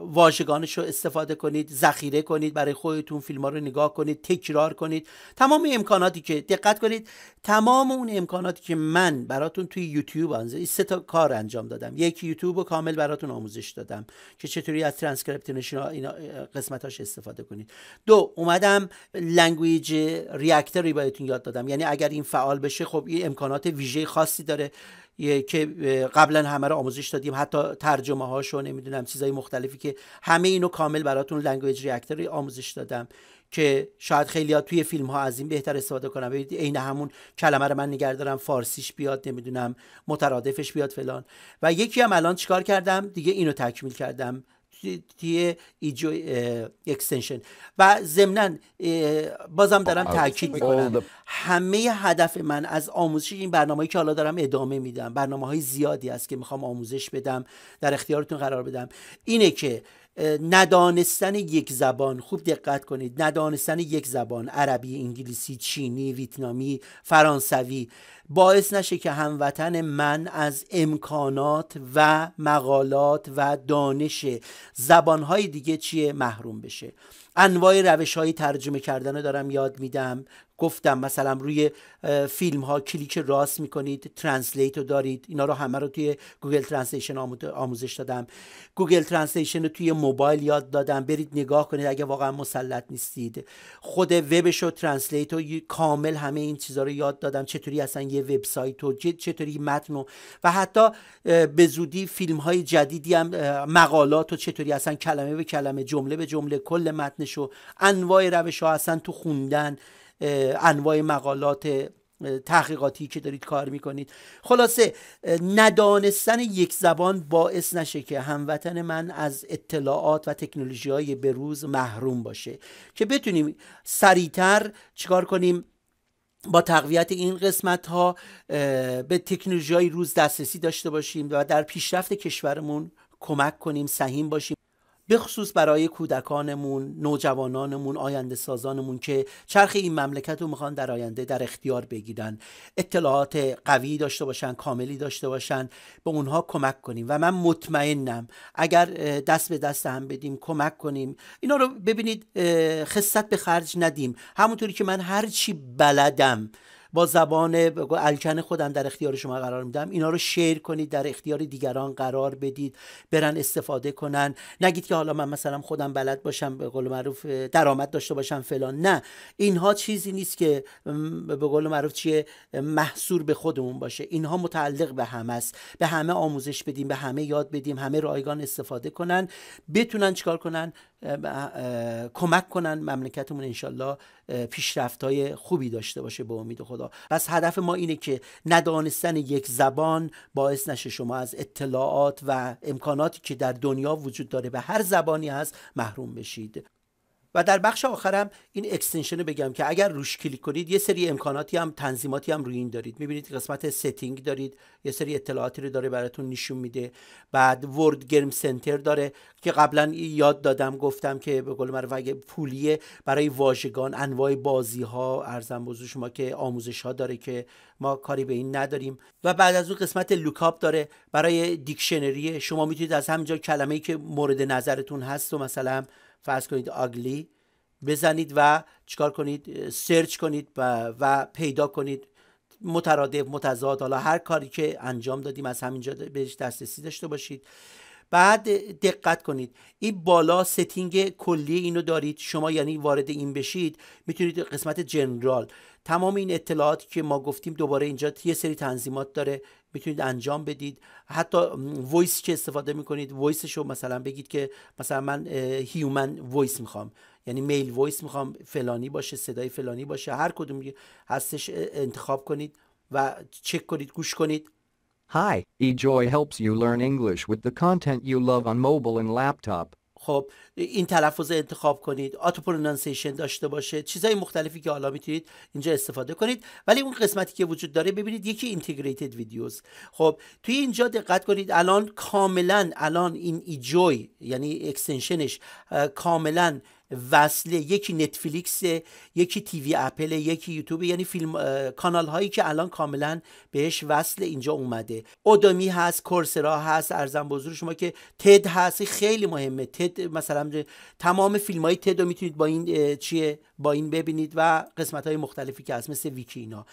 واژگانش رو استفاده کنید ذخیره کنید برای خودتون فیلم ها رو نگاه کنید تکرار کنید تمام امکاناتی که دقت کنید تمام اون امکاناتی که من براتون توی یوتیوب این سه تا کار انجام دادم یک یوتیوب رو کامل براتون آموزش دادم که چطوری از ترانسکریپشن اینا قسمتاش استفاده کنید دو اومدم لنگویج ریاکتری بهتون یاد دادم یعنی اگر این فعال بشه خب یه امکانات ویژه خاصی داره که قبلا همه رو آموزش دادیم حتی ترجمه هاشو نمیدونم چیزای مختلفی که همه اینو کامل براتون لنگویج ریاکتر آموزش دادم که شاید خیلی ها توی فیلم ها از این بهتر استفاده کنم ببینید عین همون کلمه رو من نگه فارسیش بیاد نمیدونم مترادفش بیاد فلان و یکی هم الان چیکار کردم دیگه اینو تکمیل کردم توی ایجو اکستنشن و ضمنا بازم دارم تاکید میکنم همه هدف من از آموزش این برنامه که حالا دارم ادامه میدم برنامه های زیادی است که میخوام آموزش بدم در اختیارتون قرار بدم اینه که ندانستن یک زبان خوب دقت کنید ندانستن یک زبان عربی انگلیسی چینی ویتنامی فرانسوی باعث نشه که هموطن من از امکانات و مقالات و دانش زبانهای دیگه چیه محروم بشه انواع روش های ترجمه کردن رو دارم یاد میدم گفتم مثلا روی فیلم ها کلیک راست میکنید ترنسلیت رو دارید اینا رو همه رو توی گوگل ترنسلیشن آموزش دادم گوگل ترنسلیشن رو توی موبایل یاد دادم برید نگاه کنید اگه واقعا مسلط نیستید خود وبش و ترنسلیت رو کامل همه این چیزها رو یاد دادم چطوری اصلا یه وبسایت و چطوری متن و و حتی به زودی فیلم های جدیدی هم مقالات و چطوری اصلا کلمه به کلمه جمله به جمله کل متنش و انواع روش ها اصلا تو خوندن انواع مقالات تحقیقاتی که دارید کار میکنید خلاصه ندانستن یک زبان باعث نشه که هموطن من از اطلاعات و تکنولوژی های بروز محروم باشه که بتونیم سریعتر چیکار کنیم با تقویت این قسمت ها به تکنولوژی های روز دسترسی داشته باشیم و در پیشرفت کشورمون کمک کنیم سهیم باشیم به خصوص برای کودکانمون نوجوانانمون آینده سازانمون که چرخ این مملکت رو میخوان در آینده در اختیار بگیرن اطلاعات قوی داشته باشن کاملی داشته باشن به اونها کمک کنیم و من مطمئنم اگر دست به دست هم بدیم کمک کنیم اینا رو ببینید خصت به خرج ندیم همونطوری که من هرچی بلدم با زبان الکن خودم در اختیار شما قرار میدم اینا رو شیر کنید در اختیار دیگران قرار بدید برن استفاده کنن نگید که حالا من مثلا خودم بلد باشم به قول معروف درآمد داشته باشم فلان نه اینها چیزی نیست که به قول معروف چیه محصور به خودمون باشه اینها متعلق به همه است به همه آموزش بدیم به همه یاد بدیم همه رایگان استفاده کنن بتونن چیکار کنن کمک کنن مملکتمون انشالله پیشرفت های خوبی داشته باشه به با امید خدا پس هدف ما اینه که ندانستن یک زبان باعث نشه شما از اطلاعات و امکاناتی که در دنیا وجود داره به هر زبانی هست محروم بشید و در بخش آخرم این اکستنشن بگم که اگر روش کلیک کنید یه سری امکاناتی هم تنظیماتی هم روی این دارید میبینید قسمت ستینگ دارید یه سری اطلاعاتی رو داره براتون نشون میده بعد ورد گرم سنتر داره که قبلا یاد دادم گفتم که به قول مرو اگه پولیه برای واژگان انواع بازی ها ارزم بزرگ شما که آموزش ها داره که ما کاری به این نداریم و بعد از اون قسمت لوکاپ داره برای دیکشنری شما میتونید از همینجا کلمه ای که مورد نظرتون هست و مثلا فرض کنید آگلی بزنید و چیکار کنید سرچ کنید و, و پیدا کنید مترادف متضاد حالا هر کاری که انجام دادیم از همینجا بهش دسترسی داشته باشید بعد دقت کنید این بالا ستینگ کلی اینو دارید شما یعنی وارد این بشید میتونید قسمت جنرال تمام این اطلاعات که ما گفتیم دوباره اینجا یه سری تنظیمات داره میتونید انجام بدید حتی وایس که استفاده میکنید وایسش رو مثلا بگید که مثلا من هیومن وایس میخوام یعنی میل وایس میخوام فلانی باشه صدای فلانی باشه هر کدوم هستش انتخاب کنید و چک کنید گوش کنید Hi, eJoy helps you learn English with the content you love on mobile and laptop. خب این تلفظ انتخاب کنید آتو پرونانسیشن داشته باشه چیزهای مختلفی که حالا میتونید اینجا استفاده کنید ولی اون قسمتی که وجود داره ببینید یکی اینتگریتد ویدیوز خب توی اینجا دقت کنید الان کاملا الان این ایجوی یعنی اکستنشنش کاملا وصله یکی نتفلیکس یکی تیوی اپل یکی یوتیوب یعنی فیلم کانال هایی که الان کاملا بهش وصل اینجا اومده اودمی هست کورسرا هست ارزم بزرگ شما که تد هست خیلی مهمه تد مثلا تمام فیلم های تد رو میتونید با این چیه با این ببینید و قسمت های مختلفی که هست مثل ویکی اینا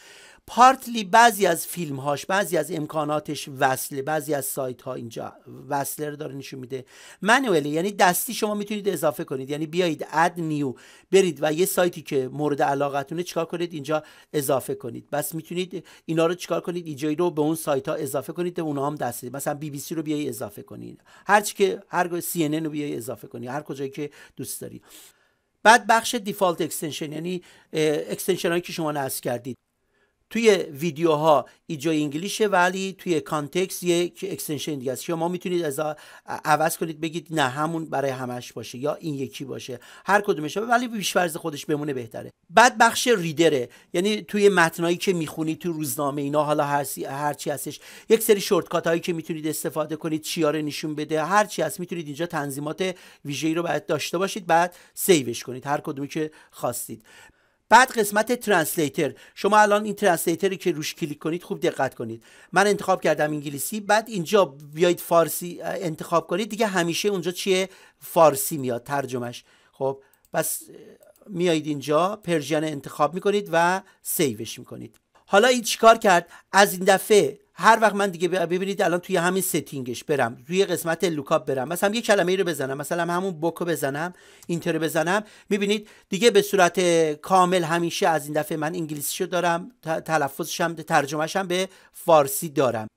پارتلی بعضی از فیلم هاش بعضی از امکاناتش وصله بعضی از سایت ها اینجا وصله رو داره نشون میده منوئلی یعنی دستی شما میتونید اضافه کنید یعنی بیایید اد نیو برید و یه سایتی که مورد علاقتونه چیکار کنید اینجا اضافه کنید بس میتونید اینا رو چیکار کنید ایجایی رو به اون سایت ها اضافه کنید اونها هم دستی. مثلا بی بی سی رو بیای اضافه کنید هر چی که هر سی ان رو بیای اضافه کنید هر کجایی که دوست دارید بعد بخش دیفالت اکستنشن یعنی اکستنشن هایی که شما نصب کردید توی ویدیوها ایجای انگلیشه ولی توی کانتکست یک اکستنشن دیگه است شما میتونید از عوض کنید بگید نه همون برای همش باشه یا این یکی باشه هر کدومش ولی بیشورز خودش بمونه بهتره بعد بخش ریدره یعنی توی متنایی که میخونید تو روزنامه اینا حالا هر, چی هستش یک سری شورتکات هایی که میتونید استفاده کنید چیاره نشون بده هر چی هست میتونید اینجا تنظیمات ویژه‌ای رو باید داشته باشید بعد سیوش کنید هر کدومی که خواستید بعد قسمت ترنسلیتر شما الان این ترنسلیتری که روش کلیک کنید خوب دقت کنید من انتخاب کردم انگلیسی بعد اینجا بیایید فارسی انتخاب کنید دیگه همیشه اونجا چیه فارسی میاد ترجمش خب بس میایید اینجا پرژیان انتخاب میکنید و سیوش میکنید حالا این چیکار کرد از این دفعه هر وقت من دیگه ببینید الان توی همین ستینگش برم توی قسمت لوکاپ برم مثلا یه کلمه ای رو بزنم مثلا همون بوکو بزنم اینتر بزنم میبینید دیگه به صورت کامل همیشه از این دفعه من انگلیسی رو دارم تلفظشم ترجمهشم به فارسی دارم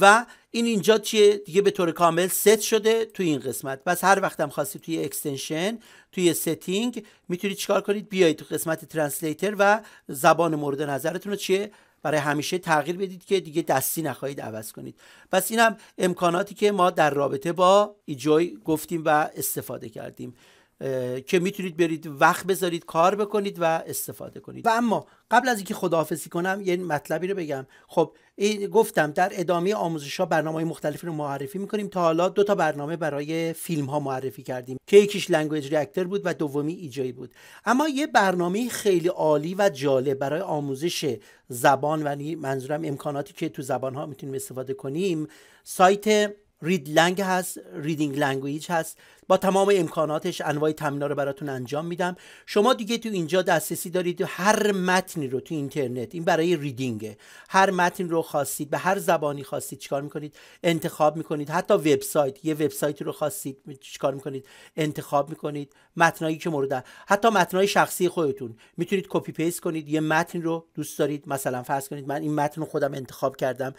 و این اینجا چیه دیگه به طور کامل ست شده توی این قسمت پس هر وقتم خواستید توی اکستنشن توی ستینگ میتونید چیکار کنید بیایید تو قسمت ترنسلیتر و زبان مورد نظرتون رو چیه برای همیشه تغییر بدید که دیگه دستی نخواهید عوض کنید پس این هم امکاناتی که ما در رابطه با ایجوی گفتیم و استفاده کردیم که میتونید برید وقت بذارید کار بکنید و استفاده کنید و اما قبل از اینکه خداحافظی کنم یه مطلبی رو بگم خب این گفتم در ادامه آموزش ها برنامه های مختلفی رو معرفی میکنیم تا حالا دو تا برنامه برای فیلم ها معرفی کردیم که یکیش لنگویج ریاکتر بود و دومی ایجایی e بود اما یه برنامه خیلی عالی و جالب برای آموزش زبان و منظورم امکاناتی که تو زبان ها میتونیم استفاده کنیم سایت ریدلنگ هست ریدینگ لنگویج هست با تمام امکاناتش انواع تمنا رو براتون انجام میدم شما دیگه تو اینجا دسترسی دارید هر متنی رو تو اینترنت این برای ریدینگه هر متن رو خواستید به هر زبانی خواستید چیکار میکنید انتخاب میکنید حتی وبسایت یه وبسایتی رو خواستید چیکار میکنید انتخاب میکنید متنایی که مورد حتی متنای شخصی خودتون میتونید کپی پیست کنید یه متن رو دوست دارید مثلا فرض کنید من این متن رو خودم انتخاب کردم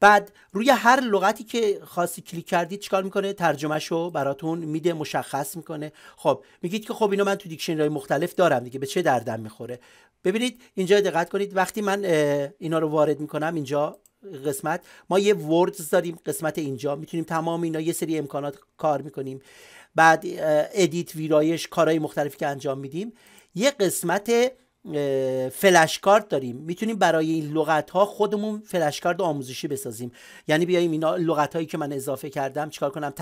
بعد روی هر لغتی که خاصی کلیک کردید چیکار میکنه ترجمهش رو براتون میده مشخص میکنه خب میگید که خب اینو من تو دیکشنری مختلف دارم دیگه به چه دردم میخوره ببینید اینجا دقت کنید وقتی من اینا رو وارد میکنم اینجا قسمت ما یه وردز داریم قسمت اینجا میتونیم تمام اینا یه سری امکانات کار میکنیم بعد ادیت ویرایش کارهای مختلفی که انجام میدیم یه قسمت کارت داریم میتونیم برای این لغت ها خودمون کارت آموزشی بسازیم یعنی بیایم اینا لغت هایی که من اضافه کردم چیکار کنم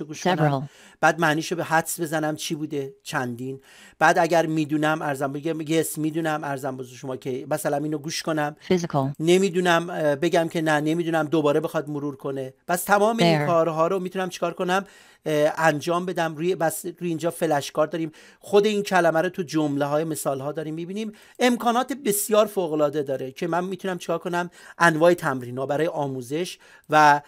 رو گوش کنم بعد معنیشو به حدس بزنم چی بوده چندین بعد اگر میدونم ارزم بگم یس میدونم ارزم بزن شما که مثلا اینو گوش کنم Physical. نمیدونم بگم که نه نمیدونم دوباره بخواد مرور کنه بس تمام این کارها رو میتونم چیکار کنم انجام بدم روی بس روی اینجا فلش کار داریم خود این کلمه رو تو جمله های مثال ها داریم میبینیم امکانات بسیار فوق العاده داره که من میتونم چیکار کنم انواع تمرین ها برای آموزش و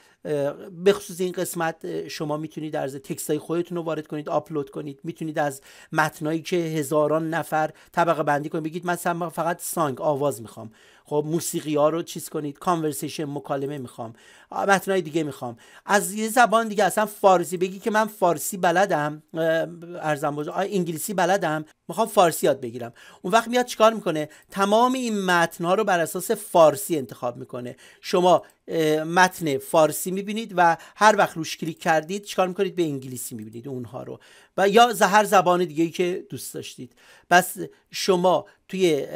به خصوص این قسمت شما میتونید از تکست های خودتون رو وارد کنید آپلود کنید میتونید از متنایی که هزاران نفر طبقه بندی کنید بگید من فقط سانگ آواز میخوام خب موسیقی ها رو چیز کنید کانورسیشن مکالمه میخوام متنای دیگه میخوام از یه زبان دیگه اصلا فارسی بگی که من فارسی بلدم ارزم انگلیسی بلدم میخوام فارسی یاد بگیرم اون وقت میاد چیکار میکنه تمام این متن ها رو بر اساس فارسی انتخاب میکنه شما متن فارسی میبینید و هر وقت روش کلیک کردید چیکار میکنید به انگلیسی میبینید اونها رو و یا هر زبان دیگه ای که دوست داشتید بس شما توی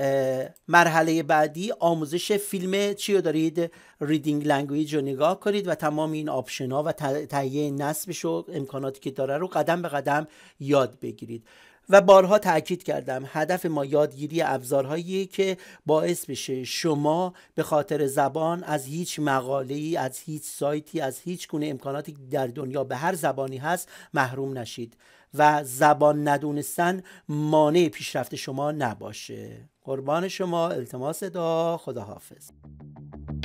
مرحله بعدی آموزش فیلم چی رو دارید ریدینگ لنگویج رو نگاه کنید و تمام این آپشن ها و تهیه نصبش و امکاناتی که داره رو قدم به قدم یاد بگیرید و بارها تاکید کردم هدف ما یادگیری ابزارهایی که باعث بشه شما به خاطر زبان از هیچ مقاله ای از هیچ سایتی از هیچ گونه امکاناتی در دنیا به هر زبانی هست محروم نشید و زبان ندونستن مانع پیشرفت شما نباشه قربان شما التماس دا خداحافظ